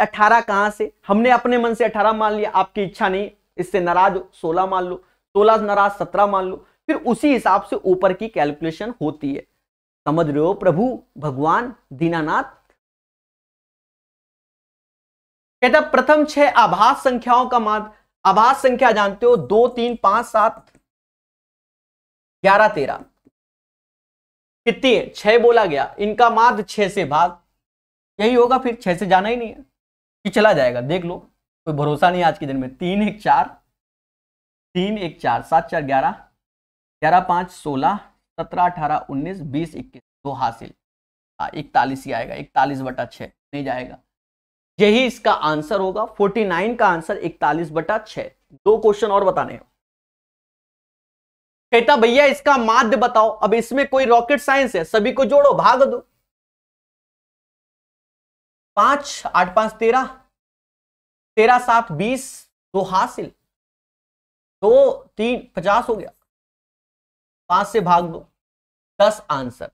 अठारह कहां से हमने अपने मन से अठारह मान लिया आपकी इच्छा नहीं इससे नाराज हो सोलह मान लो सोलह नाराज सत्रह मान लो फिर उसी हिसाब से ऊपर की कैलकुलेशन होती है समझ रहे हो प्रभु भगवान दीनानाथ कहता प्रथम छह आभास संख्याओं का मान आभास संख्या जानते हो दो तीन पांच सात ग्यारह तेरह कितनी है छह बोला गया इनका मात्र छह से भाग यही होगा फिर छह से जाना ही नहीं है कि चला जाएगा देख लो कोई भरोसा नहीं आज के दिन में तीन एक चार तीन एक चार सात चार ग्यारह ग्यारह पांच सोलह सत्रह अठारह उन्नीस बीस इक्कीस दो हासिल हाँ, इकतालीस ही आएगा इकतालीस बटा छ नहीं जाएगा यही इसका आंसर होगा फोर्टी नाइन का आंसर इकतालीस बटा छ दो क्वेश्चन और बताने हो कहता भैया इसका माध्य बताओ अब इसमें कोई रॉकेट साइंस है सभी को जोड़ो भाग दो पांच आठ पांच तेरह तेरह सात बीस दो हासिल दो तीन पचास हो गया पांच से भाग दो दस आंसर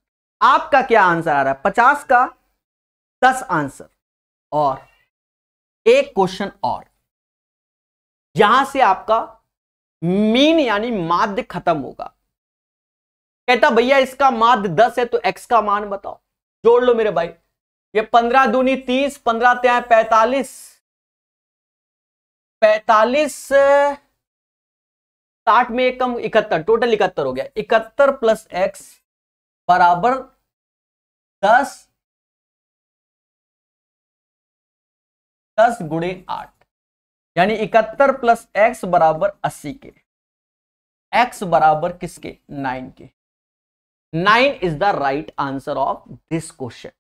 आपका क्या आंसर आ रहा है पचास का दस आंसर और एक क्वेश्चन और यहां से आपका मीन यानी माध्य खत्म होगा कहता भैया इसका माध्य दस है तो एक्स का मान बताओ जोड़ लो मेरे भाई ये पंद्रह दूनी तीस पंद्रह त्या पैतालीस पैतालीस साठ में एक कम इकहत्तर टोटल इकहत्तर हो गया इकहत्तर प्लस एक्स बराबर दस दस गुणे आठ यानी इकहत्तर प्लस एक्स बराबर अस्सी के एक्स बराबर किसके नाइन के nine is the right answer of this question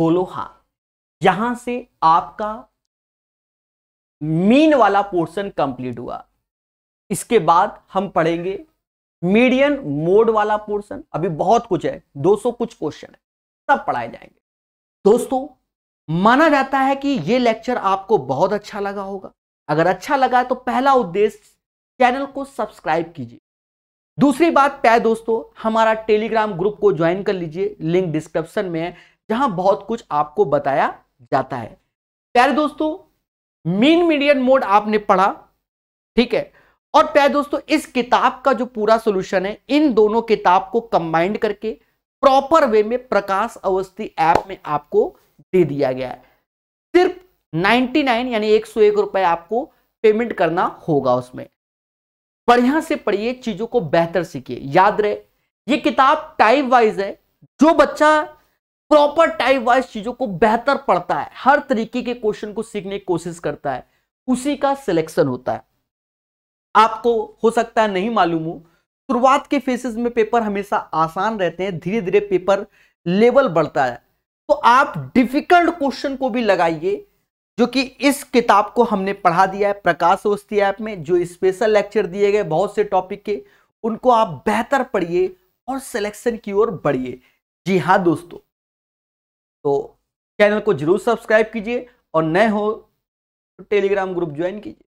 बोलो हां यहां से आपका मीन वाला पोर्शन कंप्लीट हुआ इसके बाद हम पढ़ेंगे मीडियन मोड वाला पोर्शन अभी बहुत कुछ है 200 कुछ क्वेश्चन है सब पढ़ाए जाएंगे दोस्तों माना जाता है कि ये लेक्चर आपको बहुत अच्छा लगा होगा अगर अच्छा लगा तो पहला उद्देश्य चैनल को सब्सक्राइब कीजिए दूसरी बात प्यार दोस्तों हमारा टेलीग्राम ग्रुप को ज्वाइन कर लीजिए लिंक डिस्क्रिप्शन में है जहां बहुत कुछ आपको बताया जाता है प्यारे दोस्तों मीन मीडियन मोड आपने पढ़ा ठीक है और प्यार दोस्तों इस किताब का जो पूरा सोल्यूशन है इन दोनों किताब को कंबाइंड करके प्रॉपर वे में प्रकाश अवस्थी ऐप में आपको दे दिया गया है सिर्फ 99 यानी एक सौ एक रुपए आपको पेमेंट करना होगा उसमें बढ़िया से पढ़िए चीजों को बेहतर सीखिए याद रहे ये किताब टाइप वाइज है जो बच्चा प्रॉपर टाइप वाइज चीजों को बेहतर पढ़ता है हर तरीके के क्वेश्चन को सीखने की कोशिश करता है उसी का सिलेक्शन होता है आपको हो सकता है नहीं मालूम हो शुरुआत के फेसेस में पेपर हमेशा आसान रहते हैं धीरे धीरे पेपर लेवल बढ़ता है तो आप डिफिकल्ट क्वेश्चन को भी लगाइए जो कि इस किताब को हमने पढ़ा दिया है प्रकाश अवस्थी ऐप में जो स्पेशल लेक्चर दिए गए बहुत से टॉपिक के उनको आप बेहतर पढ़िए और सिलेक्शन की ओर बढ़िए जी हाँ दोस्तों तो चैनल को जरूर सब्सक्राइब कीजिए और नए हो तो टेलीग्राम ग्रुप ज्वाइन कीजिए